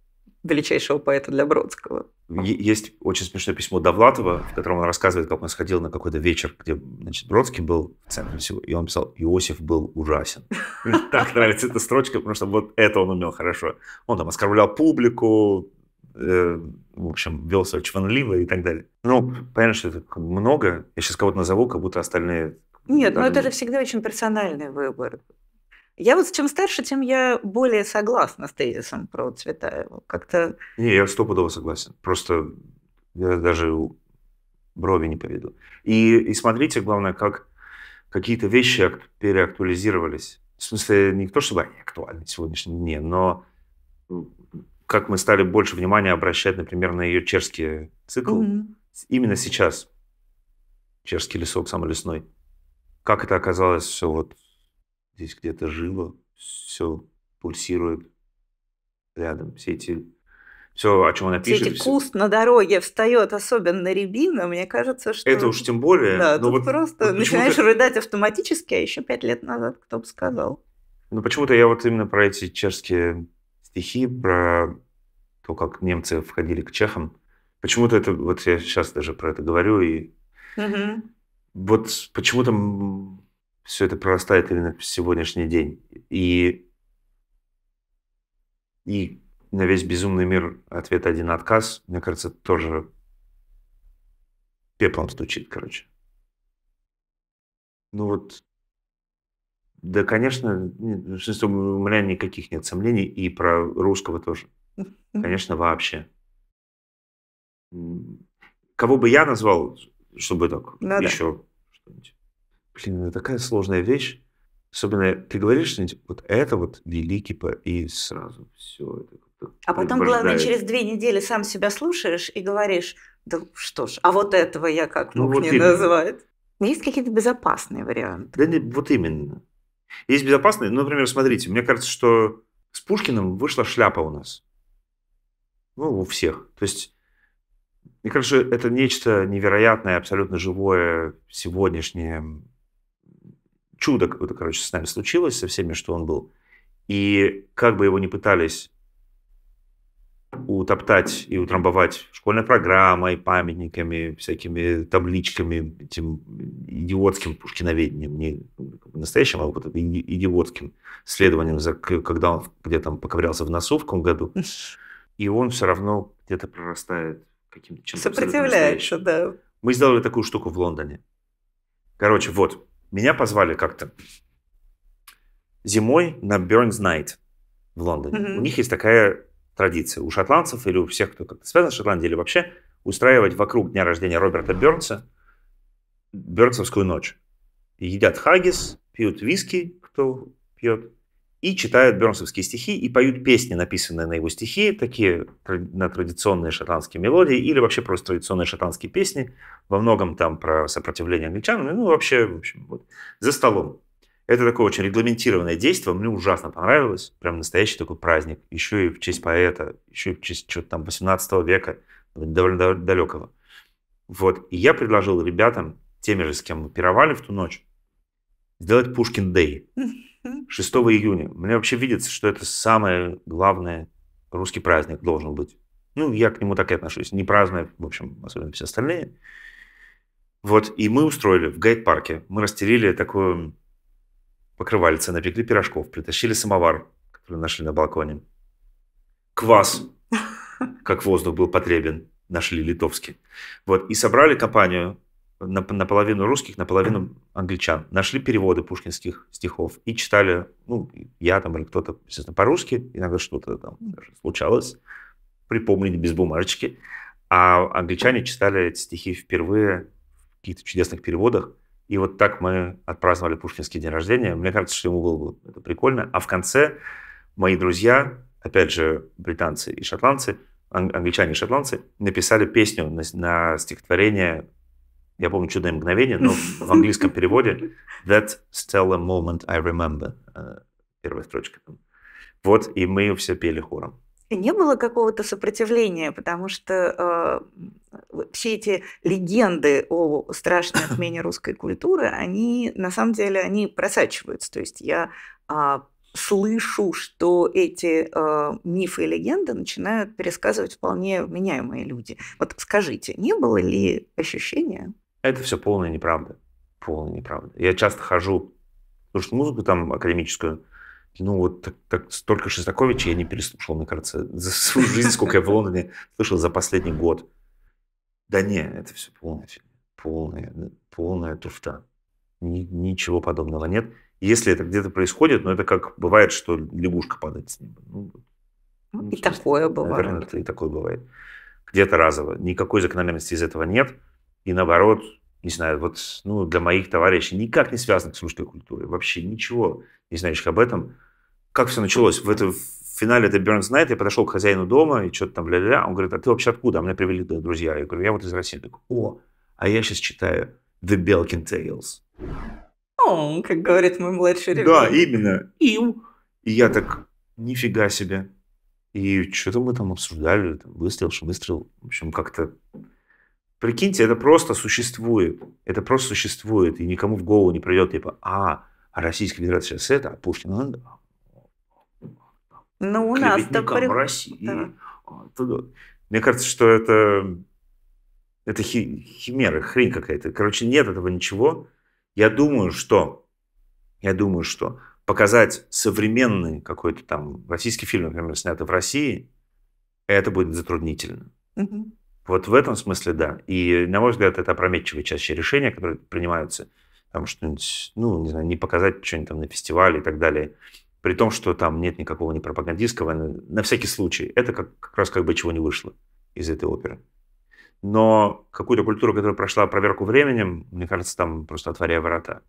величайшего поэта для Бродского. Есть очень смешное письмо Довлатова, в котором он рассказывает, как он сходил на какой-то вечер, где значит, Бродский был в центре всего, и он писал «Иосиф был ужасен». Так нравится эта строчка, потому что вот это он умел хорошо. Он там оскорблял публику, э, в общем, вел себя чванливо и так далее. Ну, понятно, что это много. Я сейчас кого-то назову, как будто остальные... Нет, но ну, это же всегда очень персональный выбор. Я вот чем старше, тем я более согласна с тезисом про Цветаеву. Как-то... Не, я стопудово согласен. Просто я даже брови не поведу. И, и смотрите, главное, как какие-то вещи переактуализировались. В смысле, не то чтобы они актуальны в сегодняшнем дне, но как мы стали больше внимания обращать, например, на ее Черский цикл mm-hmm. именно сейчас. Черский лесок, самый лесной. Как это оказалось все вот Здесь где-то живо все пульсирует рядом. Все эти все, о чем она пишет. Кстати, куст все... на дороге встает, особенно рябина, мне кажется, что... Это уж тем более. Да, ну тут вот, просто вот начинаешь рыдать автоматически, а еще пять лет назад кто бы сказал. Ну, почему-то я вот именно про эти чешские стихи, про то, как немцы входили к чехам, почему-то это, вот я сейчас даже про это говорю, и угу. вот почему-то все это прорастает именно в сегодняшний день. И, и на весь безумный мир ответ один отказ, мне кажется, тоже пеплом стучит, короче. Ну вот, да, конечно, в смысле у меня никаких нет сомнений, и про русского тоже. Конечно, вообще. Кого бы я назвал, чтобы так Надо. еще что-нибудь? Блин, это такая сложная вещь. Особенно ты говоришь что-нибудь, вот это вот великий по и сразу все это. А потом, главное, через две недели сам себя слушаешь и говоришь, да что ж, а вот этого я как ну, мог ну, вот не именно. назвать. есть какие-то безопасные варианты? Да не, вот именно. Есть безопасные, ну, например, смотрите, мне кажется, что с Пушкиным вышла шляпа у нас. Ну, у всех. То есть, мне кажется, это нечто невероятное, абсолютно живое, сегодняшнее, чудо какое-то, короче, с нами случилось, со всеми, что он был. И как бы его ни пытались утоптать и утрамбовать школьной программой, памятниками, всякими табличками, этим идиотским пушкиноведением, не настоящим, а вот идиотским следованием, за, когда он где-то там поковырялся в носу в каком году, и он все равно где-то прорастает каким-то чем-то Сопротивляется, да. Мы сделали такую штуку в Лондоне. Короче, вот, меня позвали как-то зимой на Burns Night в Лондоне. Mm-hmm. У них есть такая традиция у шотландцев или у всех, кто как-то связан с Шотландией или вообще, устраивать вокруг дня рождения Роберта Бернса Бернсовскую ночь. Едят хагис, пьют виски, кто пьет, и читают бернсовские стихи и поют песни, написанные на его стихи, такие на традиционные шотландские мелодии или вообще просто традиционные шотландские песни, во многом там про сопротивление англичанам, ну вообще, в общем, вот, за столом. Это такое очень регламентированное действие, мне ужасно понравилось, прям настоящий такой праздник, еще и в честь поэта, еще и в честь чего то там 18 века, довольно далекого. Вот, и я предложил ребятам, теми же, с кем мы пировали в ту ночь, сделать Пушкин-дэй. 6 июня. Мне вообще видится, что это самый главный русский праздник должен быть. Ну, я к нему так и отношусь. Не праздную, в общем, особенно все остальные. Вот, и мы устроили в гайд-парке. Мы растерили такую покрывальце, напекли пирожков, притащили самовар, который нашли на балконе. Квас, как воздух был потребен, нашли литовский. Вот, и собрали компанию наполовину русских, наполовину англичан. Нашли переводы пушкинских стихов и читали, ну, я там или кто-то, естественно, по-русски, иногда что-то там даже случалось, припомнить без бумажечки. А англичане читали эти стихи впервые в каких-то чудесных переводах. И вот так мы отпраздновали пушкинский день рождения. Мне кажется, что ему было это прикольно. А в конце мои друзья, опять же, британцы и шотландцы, англичане и шотландцы, написали песню на, на стихотворение я помню «Чудное мгновение», но в английском переводе «That stellar moment I remember». Э, первая строчка. Вот, и мы все пели хором. не было какого-то сопротивления, потому что э, все эти легенды о страшной отмене русской культуры, они на самом деле они просачиваются. То есть я э, слышу, что эти э, мифы и легенды начинают пересказывать вполне вменяемые люди. Вот скажите, не было ли ощущения, это все полная неправда. Полная неправда. Я часто хожу, потому что музыку там академическую, ну вот так, так, столько Шестаковича я не переслушал, мне кажется, за свою жизнь, сколько я в Лондоне слышал за последний год. Да не, это все полная полная, полная туфта. Ни, ничего подобного нет. Если это где-то происходит, но ну, это как бывает, что лягушка падает с неба. Ну, ну, ну, и такое бывает. Наверное, это и такое бывает. Где-то разово. Никакой закономерности из этого нет. И наоборот, не знаю, вот ну, для моих товарищей никак не связанных с русской культурой, вообще ничего не знаешь об этом. Как все началось? В, это, в финале это Бернс Найт, я подошел к хозяину дома, и что-то там ля-ля-ля. Он говорит, а ты вообще откуда? А мне привели туда друзья. Я говорю, я вот из России. Так, о, а я сейчас читаю The Belkin Tales. О, как говорит мой младший ребенок. Да, именно. И, я так, нифига себе. И что-то мы там обсуждали, там, выстрел, шумыстрел. В общем, как-то Прикиньте, это просто существует. Это просто существует. И никому в голову не придет, типа, а, а Российская Федерация сейчас это, а Пушкин надо. Ну, у нас а, то при... России. Да. Мне кажется, что это, это хи... химера, хрень какая-то. Короче, нет этого ничего. Я думаю, что, я думаю, что показать современный какой-то там российский фильм, например, снятый в России, это будет затруднительно. Угу. Вот в этом смысле, да. И, на мой взгляд, это опрометчивые чаще решения, которые принимаются. Там что-нибудь, ну, не знаю, не показать что-нибудь там на фестивале и так далее. При том, что там нет никакого не пропагандистского. На всякий случай. Это как, как раз как бы чего не вышло из этой оперы. Но какую-то культуру, которая прошла проверку временем, мне кажется, там просто отворяя ворота.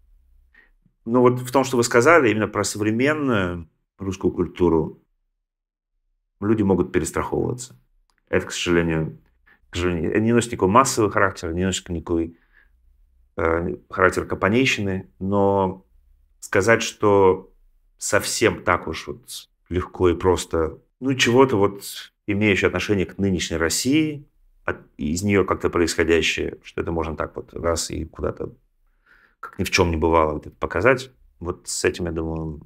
Но ну вот в том, что вы сказали, именно про современную русскую культуру, люди могут перестраховываться. Это, к сожалению, сожалению, не носит никакого массового характера, не носит никакой э, характер капонейщины, но сказать, что совсем так уж вот легко и просто, ну, чего-то вот имеющее отношение к нынешней России, от, из нее как-то происходящее, что это можно так вот раз и куда-то, как ни в чем не бывало, вот это показать. Вот с этим, я думаю,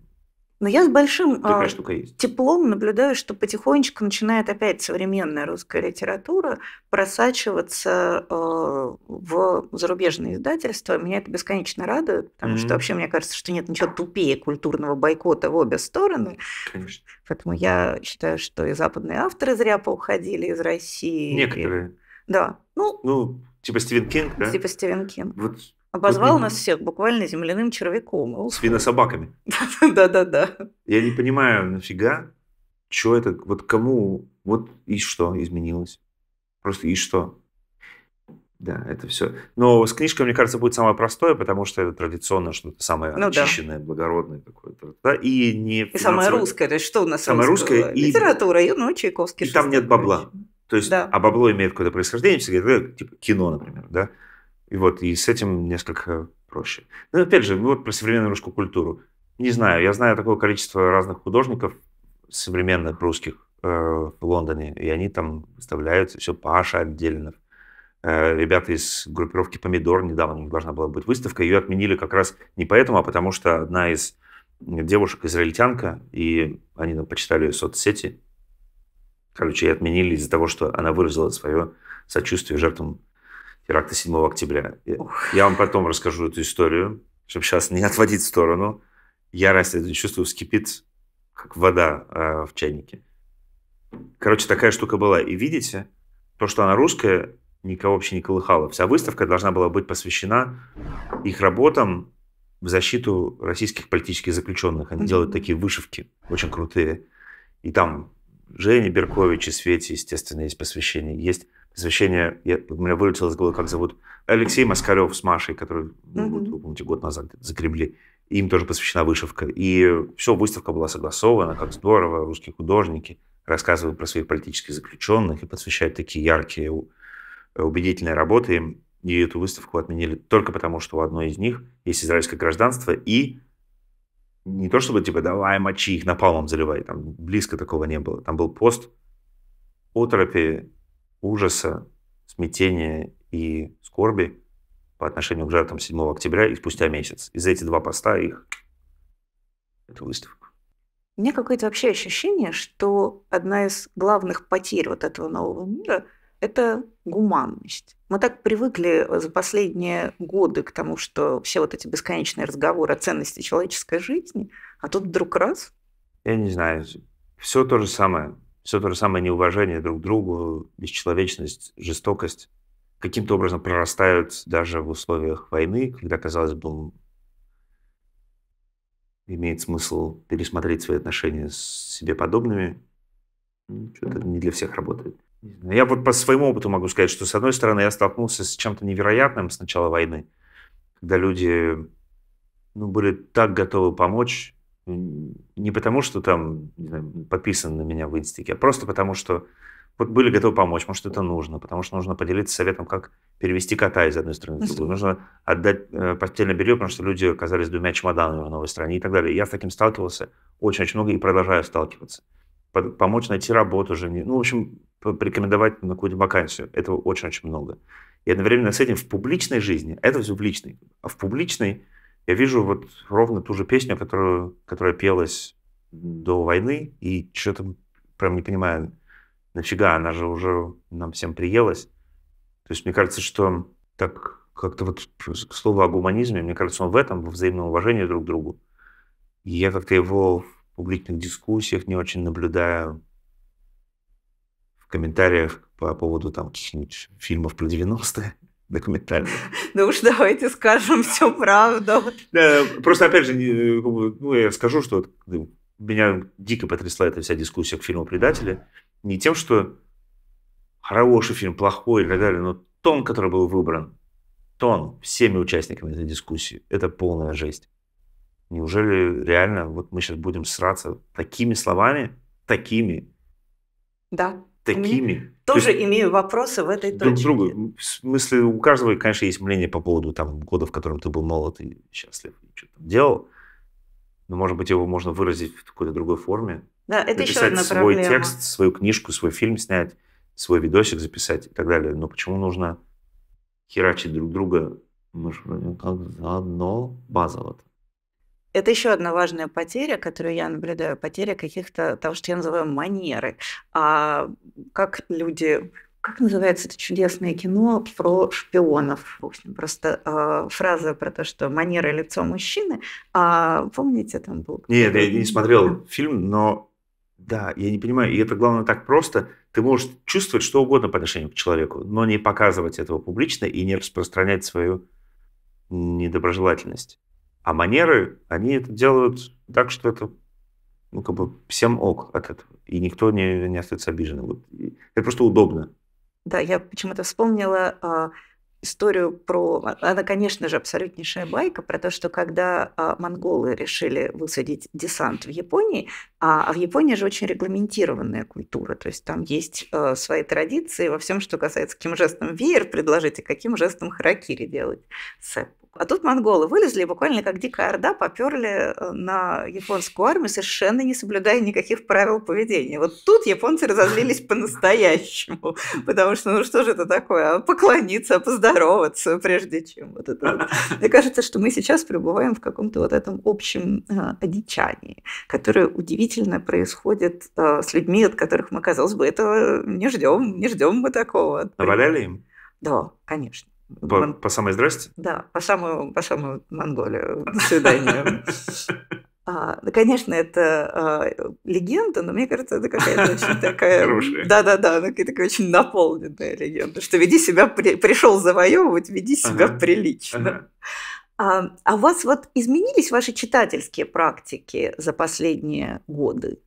но я с большим Такая а, теплом наблюдаю, что потихонечку начинает опять современная русская литература просачиваться а, в зарубежные издательства. Меня это бесконечно радует, потому mm-hmm. что вообще мне кажется, что нет ничего тупее культурного бойкота в обе стороны. Конечно. Поэтому я считаю, что и западные авторы зря поуходили из России. Некоторые. И... Да. Ну, ну, типа Стивен Кинг, да? Типа Стивен Кинг. Вот Обозвал нас всех буквально земляным червяком. Свинособаками. Да-да-да. Я не понимаю, нафига, что это, вот кому, вот и что изменилось. Просто и что. Да, это все. Но с книжкой, мне кажется, будет самое простое, потому что это традиционное, что-то самое ну, очищенное, да. благородное какое-то. Да? И не и самое русское. То есть что у нас самое русское? русское и... Литература, и, ну, Чайковский. И там нет бабла. То есть, да. а бабло имеет какое-то происхождение, всегда, «Э, типа кино, например, да? И вот и с этим несколько проще. Но ну, опять же, вот про современную русскую культуру. Не знаю, я знаю такое количество разных художников современных русских э, в Лондоне, и они там выставляются, все, Паша отдельно. Э, ребята из группировки «Помидор», недавно у них должна была быть выставка, ее отменили как раз не поэтому, а потому что одна из девушек израильтянка, и они там почитали ее соцсети, короче, и отменили из-за того, что она выразила свое сочувствие жертвам теракта 7 октября. Ух. Я вам потом расскажу эту историю, чтобы сейчас не отводить в сторону. Ярость, я чувствую вскипит, как вода э, в чайнике. Короче, такая штука была. И видите, то, что она русская, никого вообще не колыхало. Вся выставка должна была быть посвящена их работам в защиту российских политических заключенных. Они делают такие вышивки очень крутые. И там Женя Беркович и Свете, естественно, есть посвящение. Есть Извещение, я, у меня вылетело из головы, как зовут Алексей Маскарев с Машей, которые, ну, вот, вы помните, год назад загребли. Им тоже посвящена вышивка. И все, выставка была согласована, как здорово, русские художники рассказывают про своих политических заключенных и посвящают такие яркие, убедительные работы. И эту выставку отменили только потому, что у одной из них есть израильское гражданство и не то чтобы типа давай мочи их напалмом заливай, там близко такого не было. Там был пост оторопи ужаса, смятения и скорби по отношению к жертвам 7 октября и спустя месяц. Из за эти два поста их это выставка. У меня какое-то вообще ощущение, что одна из главных потерь вот этого нового мира – это гуманность. Мы так привыкли за последние годы к тому, что все вот эти бесконечные разговоры о ценности человеческой жизни, а тут вдруг раз. Я не знаю, все то же самое все то же самое неуважение друг к другу, бесчеловечность, жестокость каким-то образом прорастают даже в условиях войны, когда, казалось бы, имеет смысл пересмотреть свои отношения с себе подобными. Ну, Что-то не для всех работает. Я вот по своему опыту могу сказать, что, с одной стороны, я столкнулся с чем-то невероятным с начала войны, когда люди ну, были так готовы помочь, не потому, что там не знаю, подписано на меня в инстике, а просто потому, что вот были готовы помочь, может, это нужно, потому что нужно поделиться советом, как перевести кота из одной страны в ну, другую. Нужно отдать э, постельное белье, потому что люди оказались двумя чемоданами в новой стране и так далее. Я с таким сталкивался очень-очень много и продолжаю сталкиваться. Под, помочь найти работу же мне. Ну, в общем, порекомендовать на какую-то вакансию. Этого очень-очень много. И одновременно с этим в публичной жизни, это все в личной, а в публичной я вижу вот ровно ту же песню, которую, которая пелась до войны, и что-то прям не понимаю, нафига она же уже нам всем приелась. То есть мне кажется, что так как-то вот слово о гуманизме, мне кажется, он в этом, во взаимном уважении друг к другу. И я как-то его в публичных дискуссиях не очень наблюдаю, в комментариях по поводу там каких-нибудь фильмов про 90-е документальный. Ну уж давайте скажем всю правду. Просто, опять же, э, ну, я скажу, что меня дико потрясла эта вся дискуссия к фильму «Предатели». Не тем, что хороший фильм, плохой и так далее, но тон, который был выбран, тон всеми участниками этой дискуссии, это полная жесть. Неужели реально вот мы сейчас будем сраться такими словами, такими? Да такими. Мы тоже есть, имею вопросы в этой друг точке. Друг другу. В смысле, у каждого, конечно, есть мнение по поводу там, года, в котором ты был молод и счастлив, и что-то делал. Но, может быть, его можно выразить в какой-то другой форме. Да, это еще одна свой проблема. свой текст, свою книжку, свой фильм снять, свой видосик записать и так далее. Но почему нужно херачить друг друга? Мы же одно базово. -то. Это еще одна важная потеря, которую я наблюдаю, потеря каких-то того, что я называю манеры. А как люди как называется это чудесное кино про шпионов? просто э, фраза про то, что манера лицо мужчины. А помните, там был... Нет, я не смотрел фильм, но да, я не понимаю. И это, главное, так просто. Ты можешь чувствовать что угодно по отношению к человеку, но не показывать этого публично и не распространять свою недоброжелательность. А манеры, они это делают так, что это ну, как бы всем ок от этого. И никто не, не остается обиженным. Вот. Это просто удобно. Да, я почему-то вспомнила э, историю про... Она, конечно же, абсолютнейшая байка про то, что когда э, монголы решили высадить десант в Японии, а, а в Японии же очень регламентированная культура, то есть там есть э, свои традиции во всем, что касается, каким жестом веер предложить и каким жестом харакири делать сэппу. А тут монголы вылезли и буквально как дикая орда поперли э, на японскую армию, совершенно не соблюдая никаких правил поведения. Вот тут японцы разозлились по-настоящему, потому что, ну что же это такое, а поклониться, поздороваться, прежде чем вот это. Мне кажется, что мы сейчас пребываем в каком-то вот этом общем э, одичании, которое удивительно происходит э, с людьми, от которых мы, казалось бы, этого не ждем, не ждем мы такого. Наваляли им? Да, конечно. По, Мон... по самой здрасте? Да, по самую, по самую Монголию. До свидания. А, конечно, это а, легенда, но мне кажется, это какая-то очень такая... Хорошая. Да-да-да, какая-то очень наполненная легенда, что веди себя... При... Пришел завоевывать, веди себя ага. прилично. Ага. А, а у вас вот изменились ваши читательские практики за последние годы?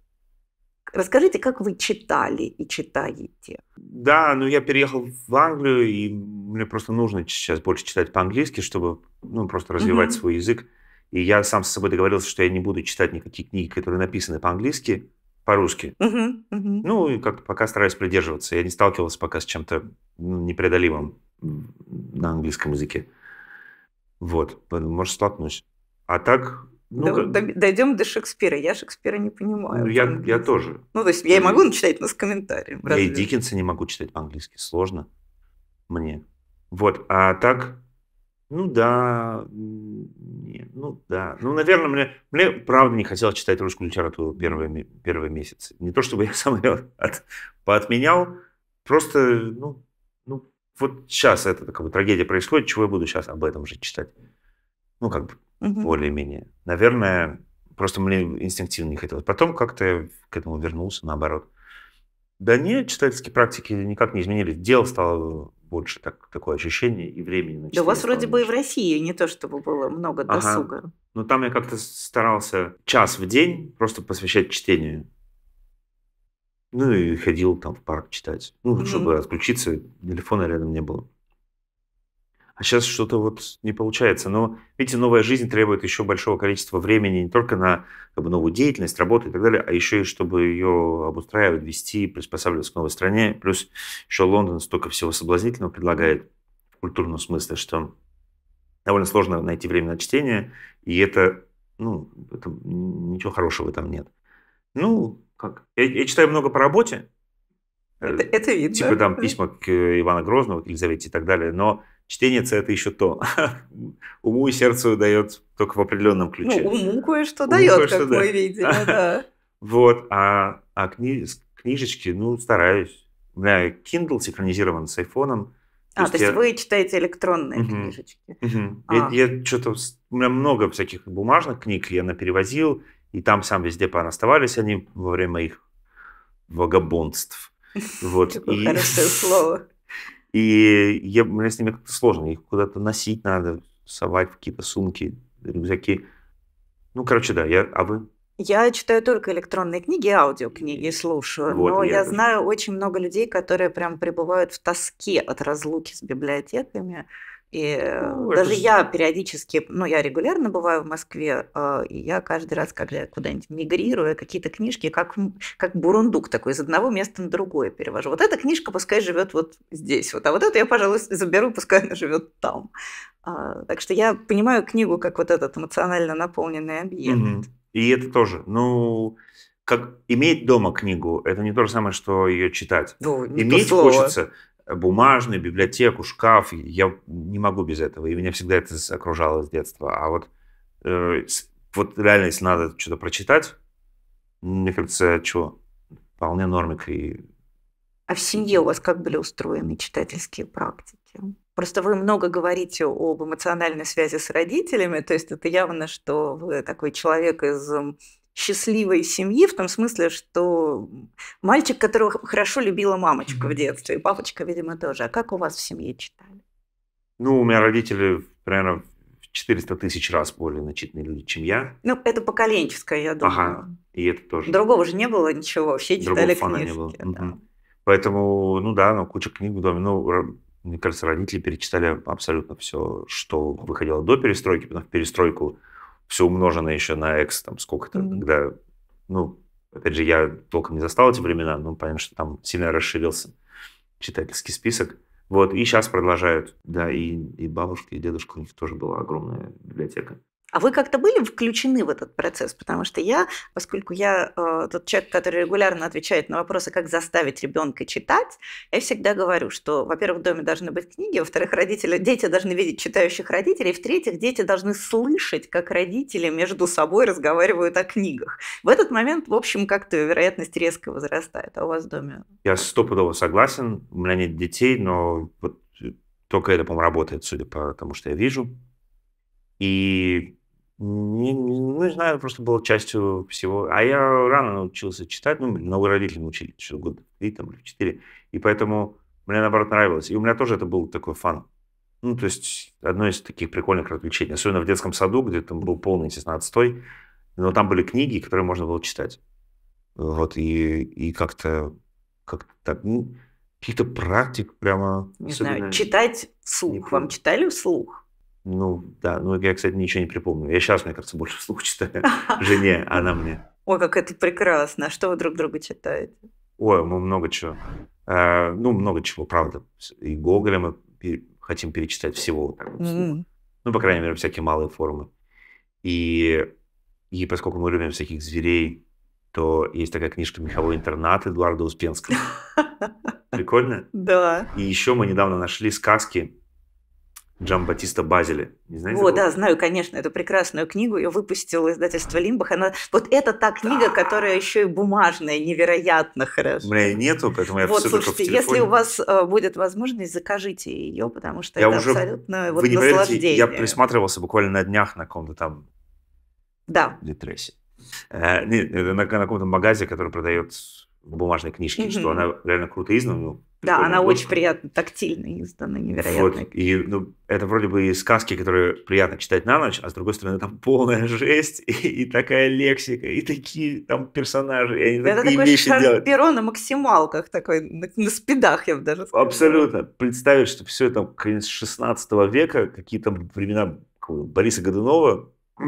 Расскажите, как вы читали и читаете? Да, ну я переехал в Англию, и мне просто нужно сейчас больше читать по-английски, чтобы ну, просто развивать угу. свой язык. И я сам с собой договорился, что я не буду читать никакие книги, которые написаны по-английски, по-русски. Угу, угу. Ну, и как пока стараюсь придерживаться. Я не сталкивался пока с чем-то ну, непреодолимым на английском языке. Вот, может, столкнусь. А так, ну, до, как... Дойдем до Шекспира. Я Шекспира не понимаю. Ну, я, я тоже. Ну, то есть я и могу читать, но с комментарием. Я разве? и Диккенса не могу читать по-английски. Сложно мне. Вот, а так, ну да, не, ну да. Ну, наверное, мне, мне правда не хотелось читать русскую литературу первые, первые месяцы. Не то, чтобы я сам ее от, поотменял, просто, ну, ну, вот сейчас эта как бы трагедия происходит, чего я буду сейчас об этом же читать? Ну, как бы, угу. более-менее. Наверное, просто мне инстинктивно не хотелось. Потом как-то я к этому вернулся, наоборот. Да нет, читательские практики никак не изменились. Дело стало больше, так, такое ощущение, и времени на Да у вас вроде бы и в России не то, чтобы было много досуга. Ага. Ну, Но там я как-то старался час в день просто посвящать чтению. Ну и ходил там в парк читать. Ну, mm-hmm. отключиться, телефона рядом не было а сейчас что-то вот не получается. Но, видите, новая жизнь требует еще большого количества времени не только на как бы, новую деятельность, работу и так далее, а еще и чтобы ее обустраивать, вести, приспосабливаться к новой стране. Плюс еще Лондон столько всего соблазнительного предлагает в культурном смысле, что довольно сложно найти время на чтение, и это, ну, это, ничего хорошего там нет. Ну, как? Я, я читаю много по работе. Это, это видно. Типа там письма к Ивану Грозному, к Елизавете и так далее, но чтение это еще то. Уму и сердцу дает только в определенном ну, ключе. Ну, уму кое-что дает, кое как мы видели, да. Вот, а, а книжечки, ну, стараюсь. У меня Kindle синхронизирован с айфоном. А, то есть я... вы читаете электронные угу. книжечки. Угу. А. Я, я что-то... У меня много всяких бумажных книг я наперевозил, и там сам везде пооставались они во время моих вагабонств. Вот. Какое и... хорошее слово. И я, мне с ними как-то сложно, их куда-то носить надо, совать в какие-то сумки, рюкзаки. Ну, короче, да, я, а вы? Я читаю только электронные книги, аудиокниги слушаю, вот, но я, я знаю очень много людей, которые прям пребывают в тоске от разлуки с библиотеками. И ну, даже же... я периодически, ну, я регулярно бываю в Москве, а, и я каждый раз, когда я куда-нибудь мигрирую, какие-то книжки, как, как бурундук такой, из одного места на другое перевожу. Вот эта книжка пускай живет вот здесь, вот, а вот эту я, пожалуй, заберу, пускай она живет там. А, так что я понимаю книгу как вот этот эмоционально наполненный объект. Угу. И это тоже, ну, как иметь дома книгу, это не то же самое, что ее читать. Ну, иметь хочется бумажный, библиотеку, шкаф. Я не могу без этого. И меня всегда это окружало с детства. А вот, э, вот реально, если надо что-то прочитать, мне кажется, что Вполне нормик и... А в семье у вас как были устроены читательские практики? Просто вы много говорите об эмоциональной связи с родителями, то есть это явно, что вы такой человек из счастливой семьи, в том смысле, что мальчик, которого хорошо любила мамочка в детстве, и папочка, видимо, тоже. А как у вас в семье читали? Ну, у меня родители, примерно, в 400 тысяч раз более начитанные люди, чем я. Ну, это поколенческое, я думаю. Ага, и это тоже. Другого же не было ничего, все читали Другого книжки. не было. Да. Поэтому, ну да, ну, куча книг в доме. Ну, мне кажется, родители перечитали абсолютно все, что выходило до перестройки, потом в перестройку – все умножено еще на x, там сколько-то, mm-hmm. когда, ну, опять же, я толком не застал эти времена, но понятно, что там сильно расширился читательский список. Вот, и сейчас продолжают, да, и, и бабушка, и дедушка, у них тоже была огромная библиотека. А вы как-то были включены в этот процесс? Потому что я, поскольку я э, тот человек, который регулярно отвечает на вопросы, как заставить ребенка читать, я всегда говорю, что, во-первых, в доме должны быть книги, во-вторых, родители, дети должны видеть читающих родителей, в-третьих, дети должны слышать, как родители между собой разговаривают о книгах. В этот момент, в общем, как-то вероятность резко возрастает. А у вас в доме? Я стопудово согласен. У меня нет детей, но вот э, только это, по-моему, работает, судя по тому, что я вижу. И не, не, ну, не знаю, просто было частью всего. А я рано научился читать, ну, новые родители научили, что год три там, или четыре. И поэтому мне, наоборот, нравилось. И у меня тоже это был такой фан. Ну, то есть, одно из таких прикольных развлечений. Особенно в детском саду, где там был полный, естественно, отстой. Но там были книги, которые можно было читать. Вот, и, и как-то как так, ну, каких-то практик прямо... Не особенно... знаю, читать вслух. Вам читали вслух? Ну, да, ну я, кстати, ничего не припомню. Я сейчас, мне кажется, больше вслух читаю жене, она мне. Ой, как это прекрасно. А что вы друг друга читаете? Ой, мы много чего. А, ну, много чего, правда. И Гоголя мы хотим перечитать всего. Ну, по крайней мере, всякие малые формы. И, и поскольку мы любим всяких зверей, то есть такая книжка «Меховой интернат» Эдуарда Успенского. Прикольно? Да. И еще мы недавно нашли сказки Джамбатиста Базили, Не знаете? О, да, знаю, конечно, эту прекрасную книгу. Ее выпустил издательство Лимбах. Она... Вот это та книга, да. которая еще и бумажная, невероятно хорошо. У меня ее нету, поэтому я вот, все слушайте, только в если у вас э, будет возможность, закажите ее, потому что я это уже... абсолютно вот, Вы не наслаждение. Поверите, я присматривался буквально на днях на каком-то там да. Литресе. Э, нет, на, на каком-то магазе, который продает бумажные книжки, mm-hmm. что она реально круто издана, ну, да, она выпуск. очень ну, приятно, тактильно издана, невероятно. Вот. И ну, это вроде бы и сказки, которые приятно читать на ночь, а с другой стороны, там полная жесть, и, и такая лексика, и такие там персонажи, и они это такие такой вещи делают. перо на максималках такой, на, на спидах, я бы даже сказала. Абсолютно. Представить, что все это конец 16 века, какие-то времена Бориса Годунова.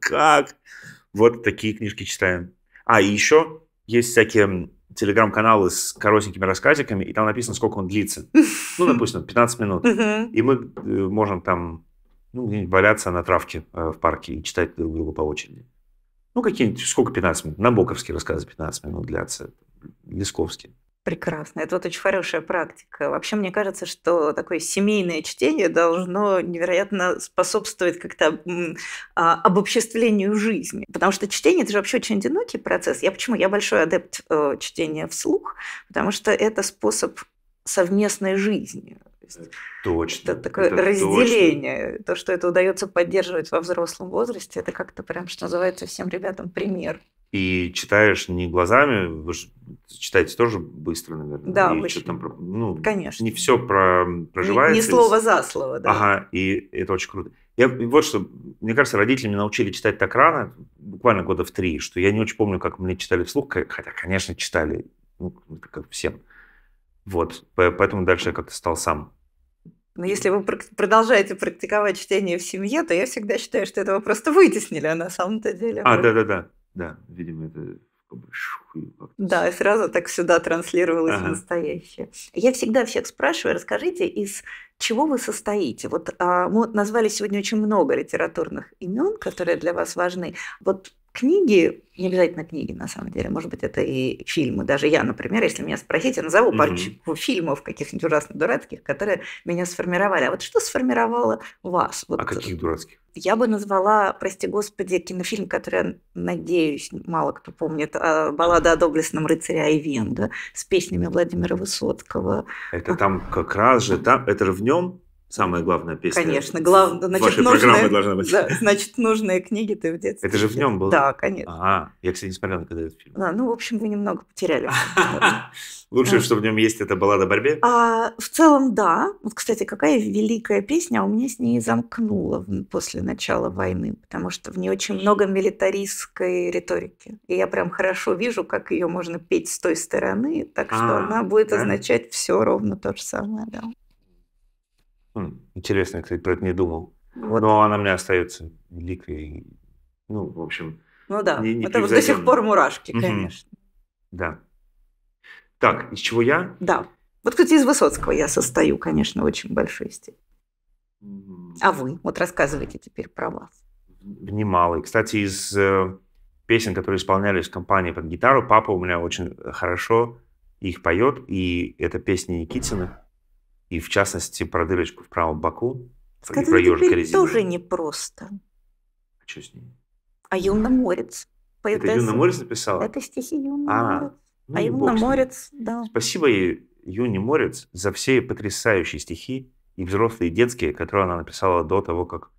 Как? Вот такие книжки читаем. А, и еще есть всякие телеграм-каналы с коротенькими рассказиками, и там написано, сколько он длится. Ну, допустим, 15 минут. И мы э, можем там ну, валяться на травке э, в парке и читать друг друга по очереди. Ну, какие-нибудь, сколько 15 минут? Набоковский рассказы 15 минут длятся, Лисковский. Прекрасно. Это вот очень хорошая практика. Вообще, мне кажется, что такое семейное чтение должно невероятно способствовать как-то а, обобществлению жизни. Потому что чтение – это же вообще очень одинокий процесс. Я почему? Я большой адепт э, чтения вслух, потому что это способ совместной жизни. Э, точно. Это такое это разделение. Точно. То, что это удается поддерживать во взрослом возрасте, это как-то прям, что называется, всем ребятам пример и читаешь не глазами, вы же читаете тоже быстро, наверное. Да, и что там, ну, Конечно. Не все про, проживается. Не, не слово за слово, да. Ага, и это очень круто. Я, вот что, мне кажется, родители меня научили читать так рано, буквально года в три, что я не очень помню, как мне читали вслух, хотя, конечно, читали, ну, как всем. Вот, поэтому дальше я как-то стал сам но ну, если вы продолжаете практиковать чтение в семье, то я всегда считаю, что этого просто вытеснили, а на самом-то деле... А, да-да-да. Да, видимо, это да, и сразу так сюда транслировалось ага. настоящее. Я всегда всех спрашиваю, расскажите, из чего вы состоите? Вот а, мы назвали сегодня очень много литературных имен, которые для вас важны. Вот книги, не обязательно книги, на самом деле, может быть, это и фильмы. Даже я, например, если меня спросить, я назову парочку mm-hmm. фильмов каких-нибудь ужасно дурацких, которые меня сформировали. А вот что сформировало вас? А вот а каких дурацких? Я бы назвала, прости господи, кинофильм, который, я надеюсь, мало кто помнит, а, «Баллада о доблестном рыцаре Айвен», да, с песнями Владимира Высоцкого. Это а там как раз же, там, это же в нем Самая главная песня. Конечно, главная. Значит, вашей нужная, программы должна быть. Да, значит, нужные книги ты в детстве. Это же в нем было? Да, конечно. А, я, кстати, не смотрел когда этот фильм. А, ну, в общем, вы немного потеряли. Лучше, что в нем есть, это баллада о борьбе? А, в целом, да. Вот, кстати, какая великая песня, а у меня с ней замкнула после начала войны, потому что в ней очень много милитаристской риторики. И я прям хорошо вижу, как ее можно петь с той стороны, так что а, она будет означать все ровно то же самое. Ну, Интересно, я, кстати, про это не думал. Вот. Но она у меня остается великой. Ну, в общем. Ну да, не, не это до сих пор мурашки, конечно. Угу. Да. Так, из чего я? Да. Вот, кстати, из Высоцкого я состою, конечно, очень большой степени. А вы? Вот рассказывайте теперь про вас. Немалый. Кстати, из э, песен, которые исполнялись в компании под гитару, папа у меня очень хорошо их поет, и это песни Никитиных. И в частности про дырочку в правом боку. С и про ежика резинового. тоже непросто. А что с ней? А Юна Морец. Поэтесса. Это Юна Морец написала? Это стихи Юна а, Морец. Ну, а Юна Морец, да. Спасибо ей, Юни Морец, за все потрясающие стихи и взрослые, и детские, которые она написала до того, как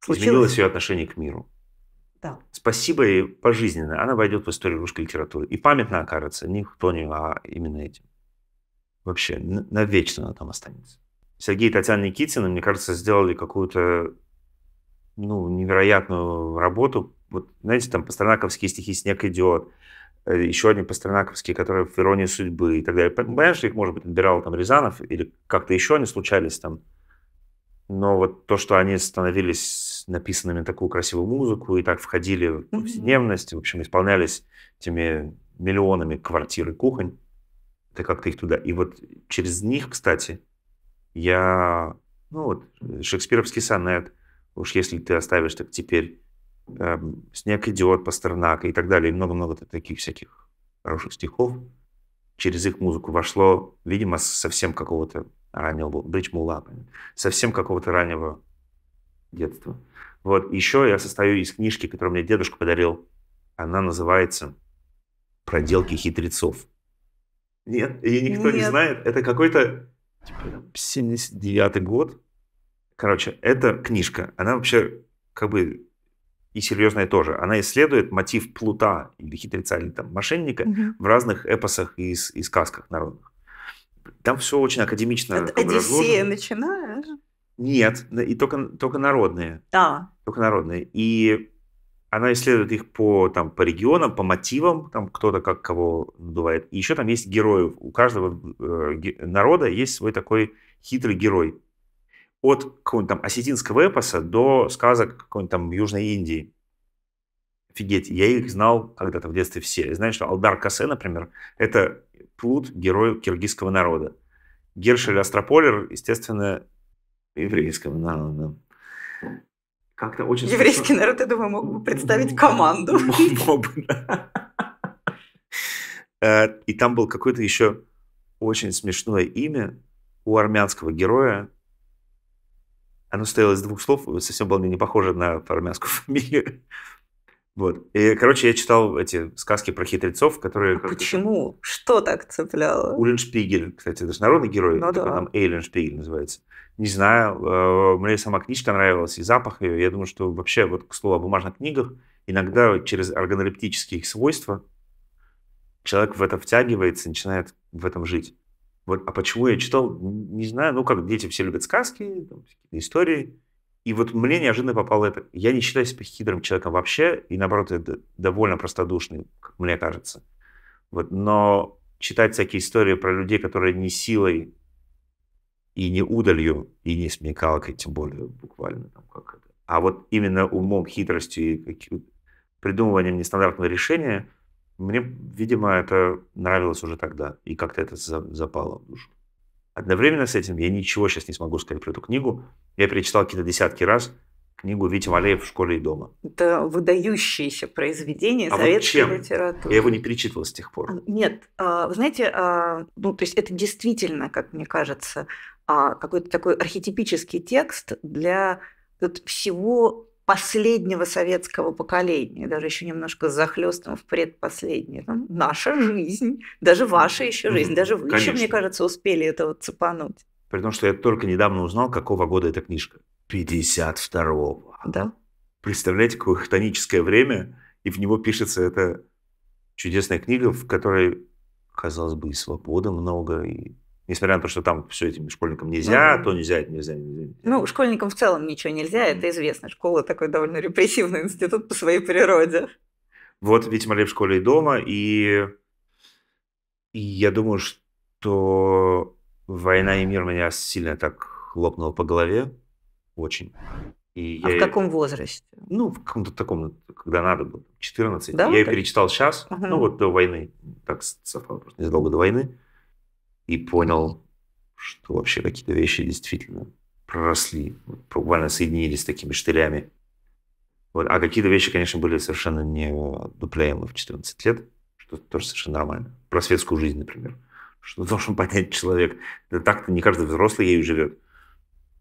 Случилось. изменилось ее отношение к миру. Да. Спасибо ей пожизненно. Она войдет в историю русской литературы. И памятно окажется не кто нибудь а именно этим вообще навечно она там останется. Сергей и Татьяна Никитина, мне кажется, сделали какую-то ну, невероятную работу. Вот, знаете, там пастернаковские стихи «Снег идет», э, еще одни пастернаковские, которые в «Иронии судьбы» и так далее. Понимаешь, их, может быть, набирал там Рязанов или как-то еще они случались там. Но вот то, что они становились написанными на такую красивую музыку и так входили в повседневность, в общем, исполнялись теми миллионами квартир и кухонь, ты как-то их туда. И вот через них, кстати, я, ну вот, шекспировский сонет, уж если ты оставишь, так теперь э, «Снег идет», «Пастернак» и так далее, и много-много таких всяких хороших стихов, через их музыку вошло, видимо, совсем какого-то раннего, Бридж Мула, совсем какого-то раннего детства. Вот, еще я состою из книжки, которую мне дедушка подарил. Она называется «Проделки хитрецов». Нет, ее никто Нет. не знает. Это какой-то типа, 79-й год. Короче, это книжка. Она вообще как бы и серьезная тоже. Она исследует мотив плута или хитреца, или там мошенника угу. в разных эпосах и, и сказках народных. Там все очень академично. Это Одиссея начинаешь? Нет, и только, только народные. Да. Только народные. И она исследует их по, там, по регионам, по мотивам, там кто-то как кого бывает. И еще там есть герои. У каждого э, народа есть свой такой хитрый герой. От какого-нибудь там осетинского эпоса до сказок какой-нибудь там Южной Индии. Офигеть, я их знал когда-то в детстве все. Я знаю, что Алдар Касе, например, это плут герой киргизского народа. Гершель Астрополер, естественно, еврейского народа как-то очень... Еврейский смешно... народ, я думаю, мог бы представить команду. Мог бы, да. Э, и там был какое-то еще очень смешное имя у армянского героя. Оно стояло из двух слов, совсем было не похоже на армянскую фамилию. Вот. И, короче, я читал эти сказки про хитрецов, которые... А почему? Что так цепляло? Уллен кстати, это же народный герой. Ну, да. Там Эйлен Шпигель называется. Не знаю, э, мне сама книжка нравилась, и запах ее. Я думаю, что вообще, вот к слову о бумажных книгах, иногда через органолептические их свойства человек в это втягивается, начинает в этом жить. Вот, а почему я читал, не знаю, ну как дети все любят сказки, там, истории, и вот мне неожиданно попало это. Я не считаю себя хитрым человеком вообще, и наоборот, я довольно простодушный, мне кажется. Вот, но читать всякие истории про людей, которые не силой и не удалью, и не смекалкой, тем более буквально там как это. А вот именно умом, хитростью и придумыванием нестандартного решения, мне, видимо, это нравилось уже тогда. И как-то это запало в душу. Одновременно с этим я ничего сейчас не смогу сказать про эту книгу. Я перечитал какие-то десятки раз книгу Витя Валеев «В школе и дома». Это выдающееся произведение а советской вот чем? литературы. Я его не перечитывал с тех пор. А, нет, а, вы знаете, а, ну, то есть это действительно, как мне кажется, какой-то такой архетипический текст для всего последнего советского поколения, даже еще немножко захлестнув предпоследнее, там, ну, наша жизнь, даже ваша еще жизнь, mm-hmm. даже вы Конечно. еще, мне кажется, успели это вот цепануть. При том, что я только недавно узнал, какого года эта книжка. 52-го. Да. Представляете, какое хтоническое время, и в него пишется эта чудесная книга, в которой, казалось бы, и свободы много, и Несмотря на то, что там все этим школьникам нельзя, ну, то нельзя, это нельзя, нельзя. Ну, школьникам в целом ничего нельзя, это известно. Школа такой довольно репрессивный институт по своей природе. Вот, видите, могли в школе и дома, и, и я думаю, что война и мир меня сильно так лопнуло по голове, очень. И а я... в каком возрасте? Ну, в каком-то таком, когда надо было, 14. Да, я ее перечитал сейчас, угу. ну вот до войны, так совпало, просто недолго до войны и понял, что вообще какие-то вещи действительно проросли, буквально соединились с такими штырями. Вот. А какие-то вещи, конечно, были совершенно не дупляемы в 14 лет, что тоже совершенно нормально. Про светскую жизнь, например. Что должен понять человек. Да так-то не каждый взрослый ею живет.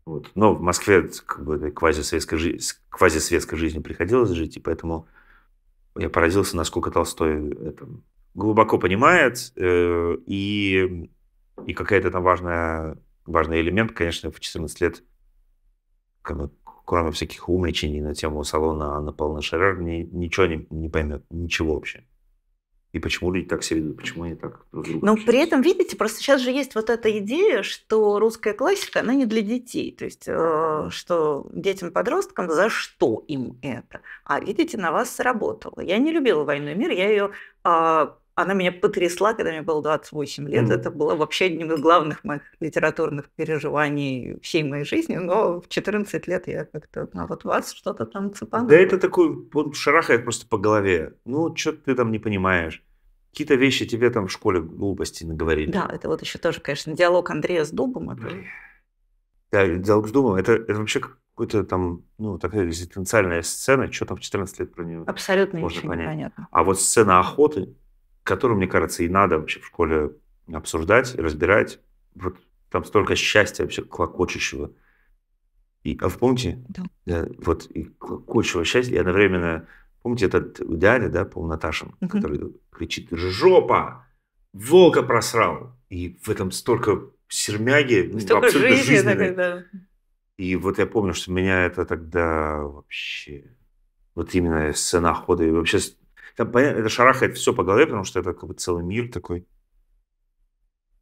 Вот. Но в Москве как бы, этой квазисветской, жи... квазисветской жизнью приходилось жить, и поэтому я поразился, насколько Толстой это глубоко понимает э, и и какая-то там важная, важный элемент, конечно, в 14 лет, кроме всяких умничаний на тему салона Анна Павловна Шерер, ни, ничего не, не поймет, ничего вообще. И почему люди так себя ведут, почему они так друг друга Но при этом, видите, просто сейчас же есть вот эта идея, что русская классика, она не для детей. То есть, э, что детям-подросткам, за что им это? А, видите, на вас сработало. Я не любила «Войну и мир», я ее она меня потрясла, когда мне было 28 лет. Mm. Это было вообще одним из главных моих литературных переживаний всей моей жизни. Но в 14 лет я как-то, ну вот вас что-то там цепануло. Да это такой, он шарахает просто по голове. Ну, что ты там не понимаешь. Какие-то вещи тебе там в школе глупости наговорили. Да, это вот еще тоже, конечно, диалог Андрея с Дубом. Это... Да, диалог с Дубом. Это, это вообще какой-то там, ну, такая экзистенциальная сцена. Что там в 14 лет про нее Абсолютно можно ничего понять. не понятно. А вот сцена охоты, которую, мне кажется, и надо вообще в школе обсуждать, разбирать. Вот там столько счастья вообще клокочущего. И, а вы помните? Да. да вот и клокочущего счастья, и одновременно... Помните этот дядя, да, Пол Наташин, угу. который кричит «Жопа! Волка просрал!» И в этом столько сермяги, ну, столько абсолютно жизни, жизненной. Такой, И вот я помню, что меня это тогда вообще... Вот именно сценохода и вообще там, понятно, это шарахает все по голове, потому что это как бы целый мир такой.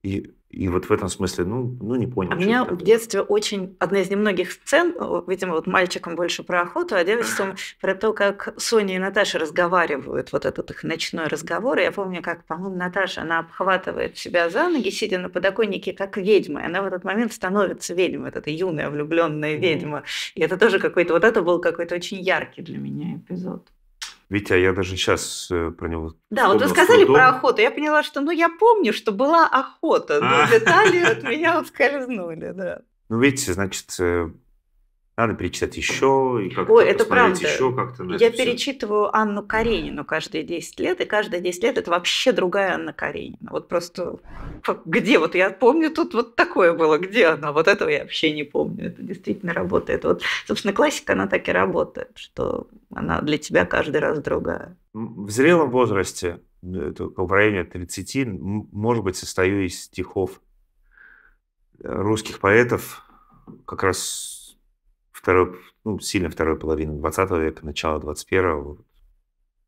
И, и вот в этом смысле, ну, ну не понял. А меня в детстве очень, одна из немногих сцен, э, видимо, вот мальчиком больше про охоту, а девочкам про то, как Соня и Наташа разговаривают, вот этот их ночной разговор. И я помню, как, по-моему, Наташа, она обхватывает себя за ноги, сидя на подоконнике, как ведьма. И она в этот момент становится ведьмой, вот эта юная влюбленная ведьма. И это тоже какой-то, вот это был какой-то очень яркий для меня эпизод. Витя, я даже сейчас э, про него... Да, вот вы сказали про охоту. Я поняла, что, ну, я помню, что была охота, но а. детали от меня вот скользнули, да. Ну, видите, значит, э, надо перечитать еще и как-то Ой, это правда. еще как-то. Я это перечитываю все. Анну Каренину каждые 10 лет, и каждые 10 лет это вообще другая Анна Каренина. Вот просто где? Вот я помню, тут вот такое было, где она? Вот этого я вообще не помню. Это действительно работает. Вот, собственно, классика, она так и работает, что она для тебя каждый раз другая. В зрелом возрасте, в районе 30, может быть, состою из стихов э, русских поэтов, как раз второй, ну, сильно второй половины 20 века, начало 21-го,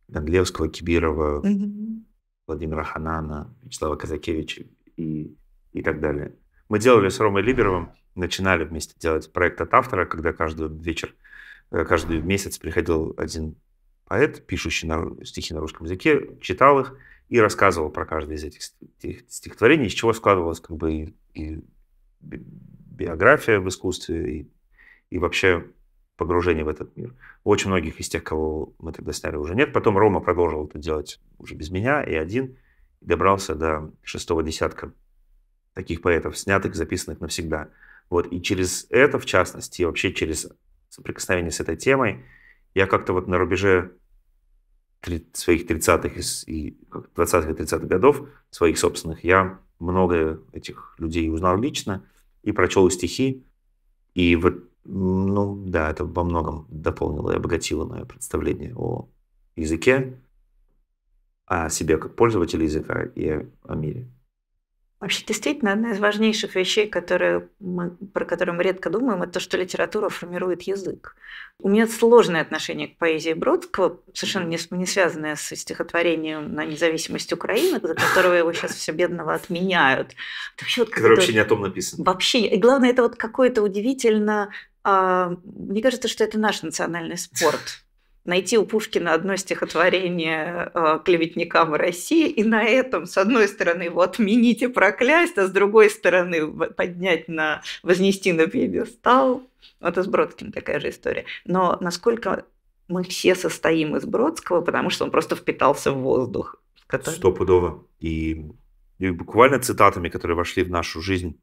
Дандлевского, Кибирова, mm-hmm. Владимира Ханана, Вячеслава Казакевича и, и так далее. Мы делали с Ромой Либеровым, начинали вместе делать проект от автора, когда каждый вечер, э, каждый месяц приходил один поэт, пишущий на, стихи на русском языке, читал их и рассказывал про каждое из этих стихотворений, из чего складывалась как бы и, и биография в искусстве, и и вообще погружение в этот мир. Очень многих из тех, кого мы тогда сняли, уже нет. Потом Рома продолжил это делать уже без меня и один. добрался до шестого десятка таких поэтов, снятых, записанных навсегда. Вот. И через это, в частности, и вообще через соприкосновение с этой темой, я как-то вот на рубеже своих 30-х и 20-х и 30-х годов, своих собственных, я много этих людей узнал лично и прочел стихи. И вот ну да, это во многом дополнило и обогатило мое представление о языке, о себе как пользователе языка и о мире. Вообще, действительно, одна из важнейших вещей, которые мы, про которые мы редко думаем, это то, что литература формирует язык. У меня сложное отношение к поэзии Бродского, совершенно не, не связанное с стихотворением на независимость Украины, за которого его сейчас все бедного отменяют. Это вообще вот который вообще не о том написано. Вообще. И главное, это вот какое-то удивительно а, мне кажется, что это наш национальный спорт. Найти у Пушкина одно стихотворение а, клеветникам России и на этом, с одной стороны, его отменить и проклясть, а с другой стороны, поднять на, вознести на пьедестал. Вот и с Бродским такая же история. Но насколько мы все состоим из Бродского, потому что он просто впитался в воздух. Который... Стопудово. И, и буквально цитатами, которые вошли в нашу жизнь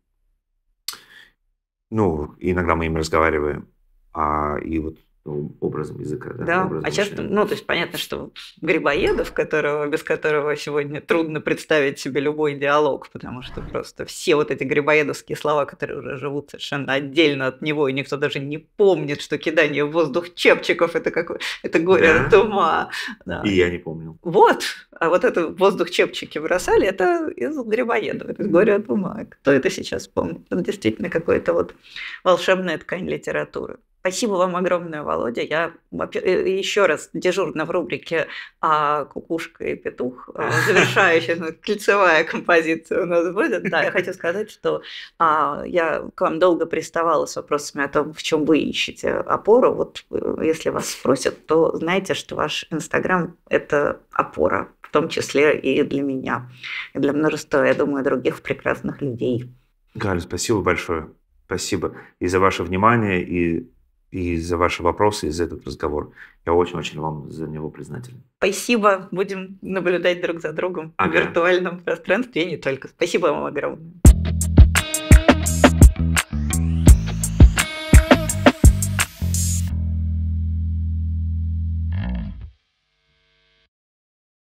ну, иногда мы им разговариваем. А, и вот ну, образом языка. Да, да образом а сейчас, мышления. ну, то есть понятно, что Грибоедов, которого, без которого сегодня трудно представить себе любой диалог, потому что просто все вот эти грибоедовские слова, которые уже живут совершенно отдельно от него, и никто даже не помнит, что кидание в воздух чепчиков – это какое, это горе да? от ума. Да. И я не помнил. Вот, а вот это воздух чепчики бросали, это из Грибоедова, это из горе от ума. Кто это сейчас помнит? Это действительно какая-то вот волшебная ткань литературы. Спасибо вам огромное, Володя. Я э, еще раз дежурно в рубрике а, «Кукушка и петух», э, завершающая ну, кольцевая композиция у нас будет. Да, я хочу сказать, что а, я к вам долго приставала с вопросами о том, в чем вы ищете опору. Вот э, если вас спросят, то знайте, что ваш Инстаграм – это опора, в том числе и для меня, и для множества, я думаю, других прекрасных людей. Галя, спасибо большое. Спасибо и за ваше внимание, и и за ваши вопросы, и за этот разговор. Я очень-очень вам за него признателен. Спасибо. Будем наблюдать друг за другом ага. в виртуальном пространстве и не только. Спасибо вам огромное.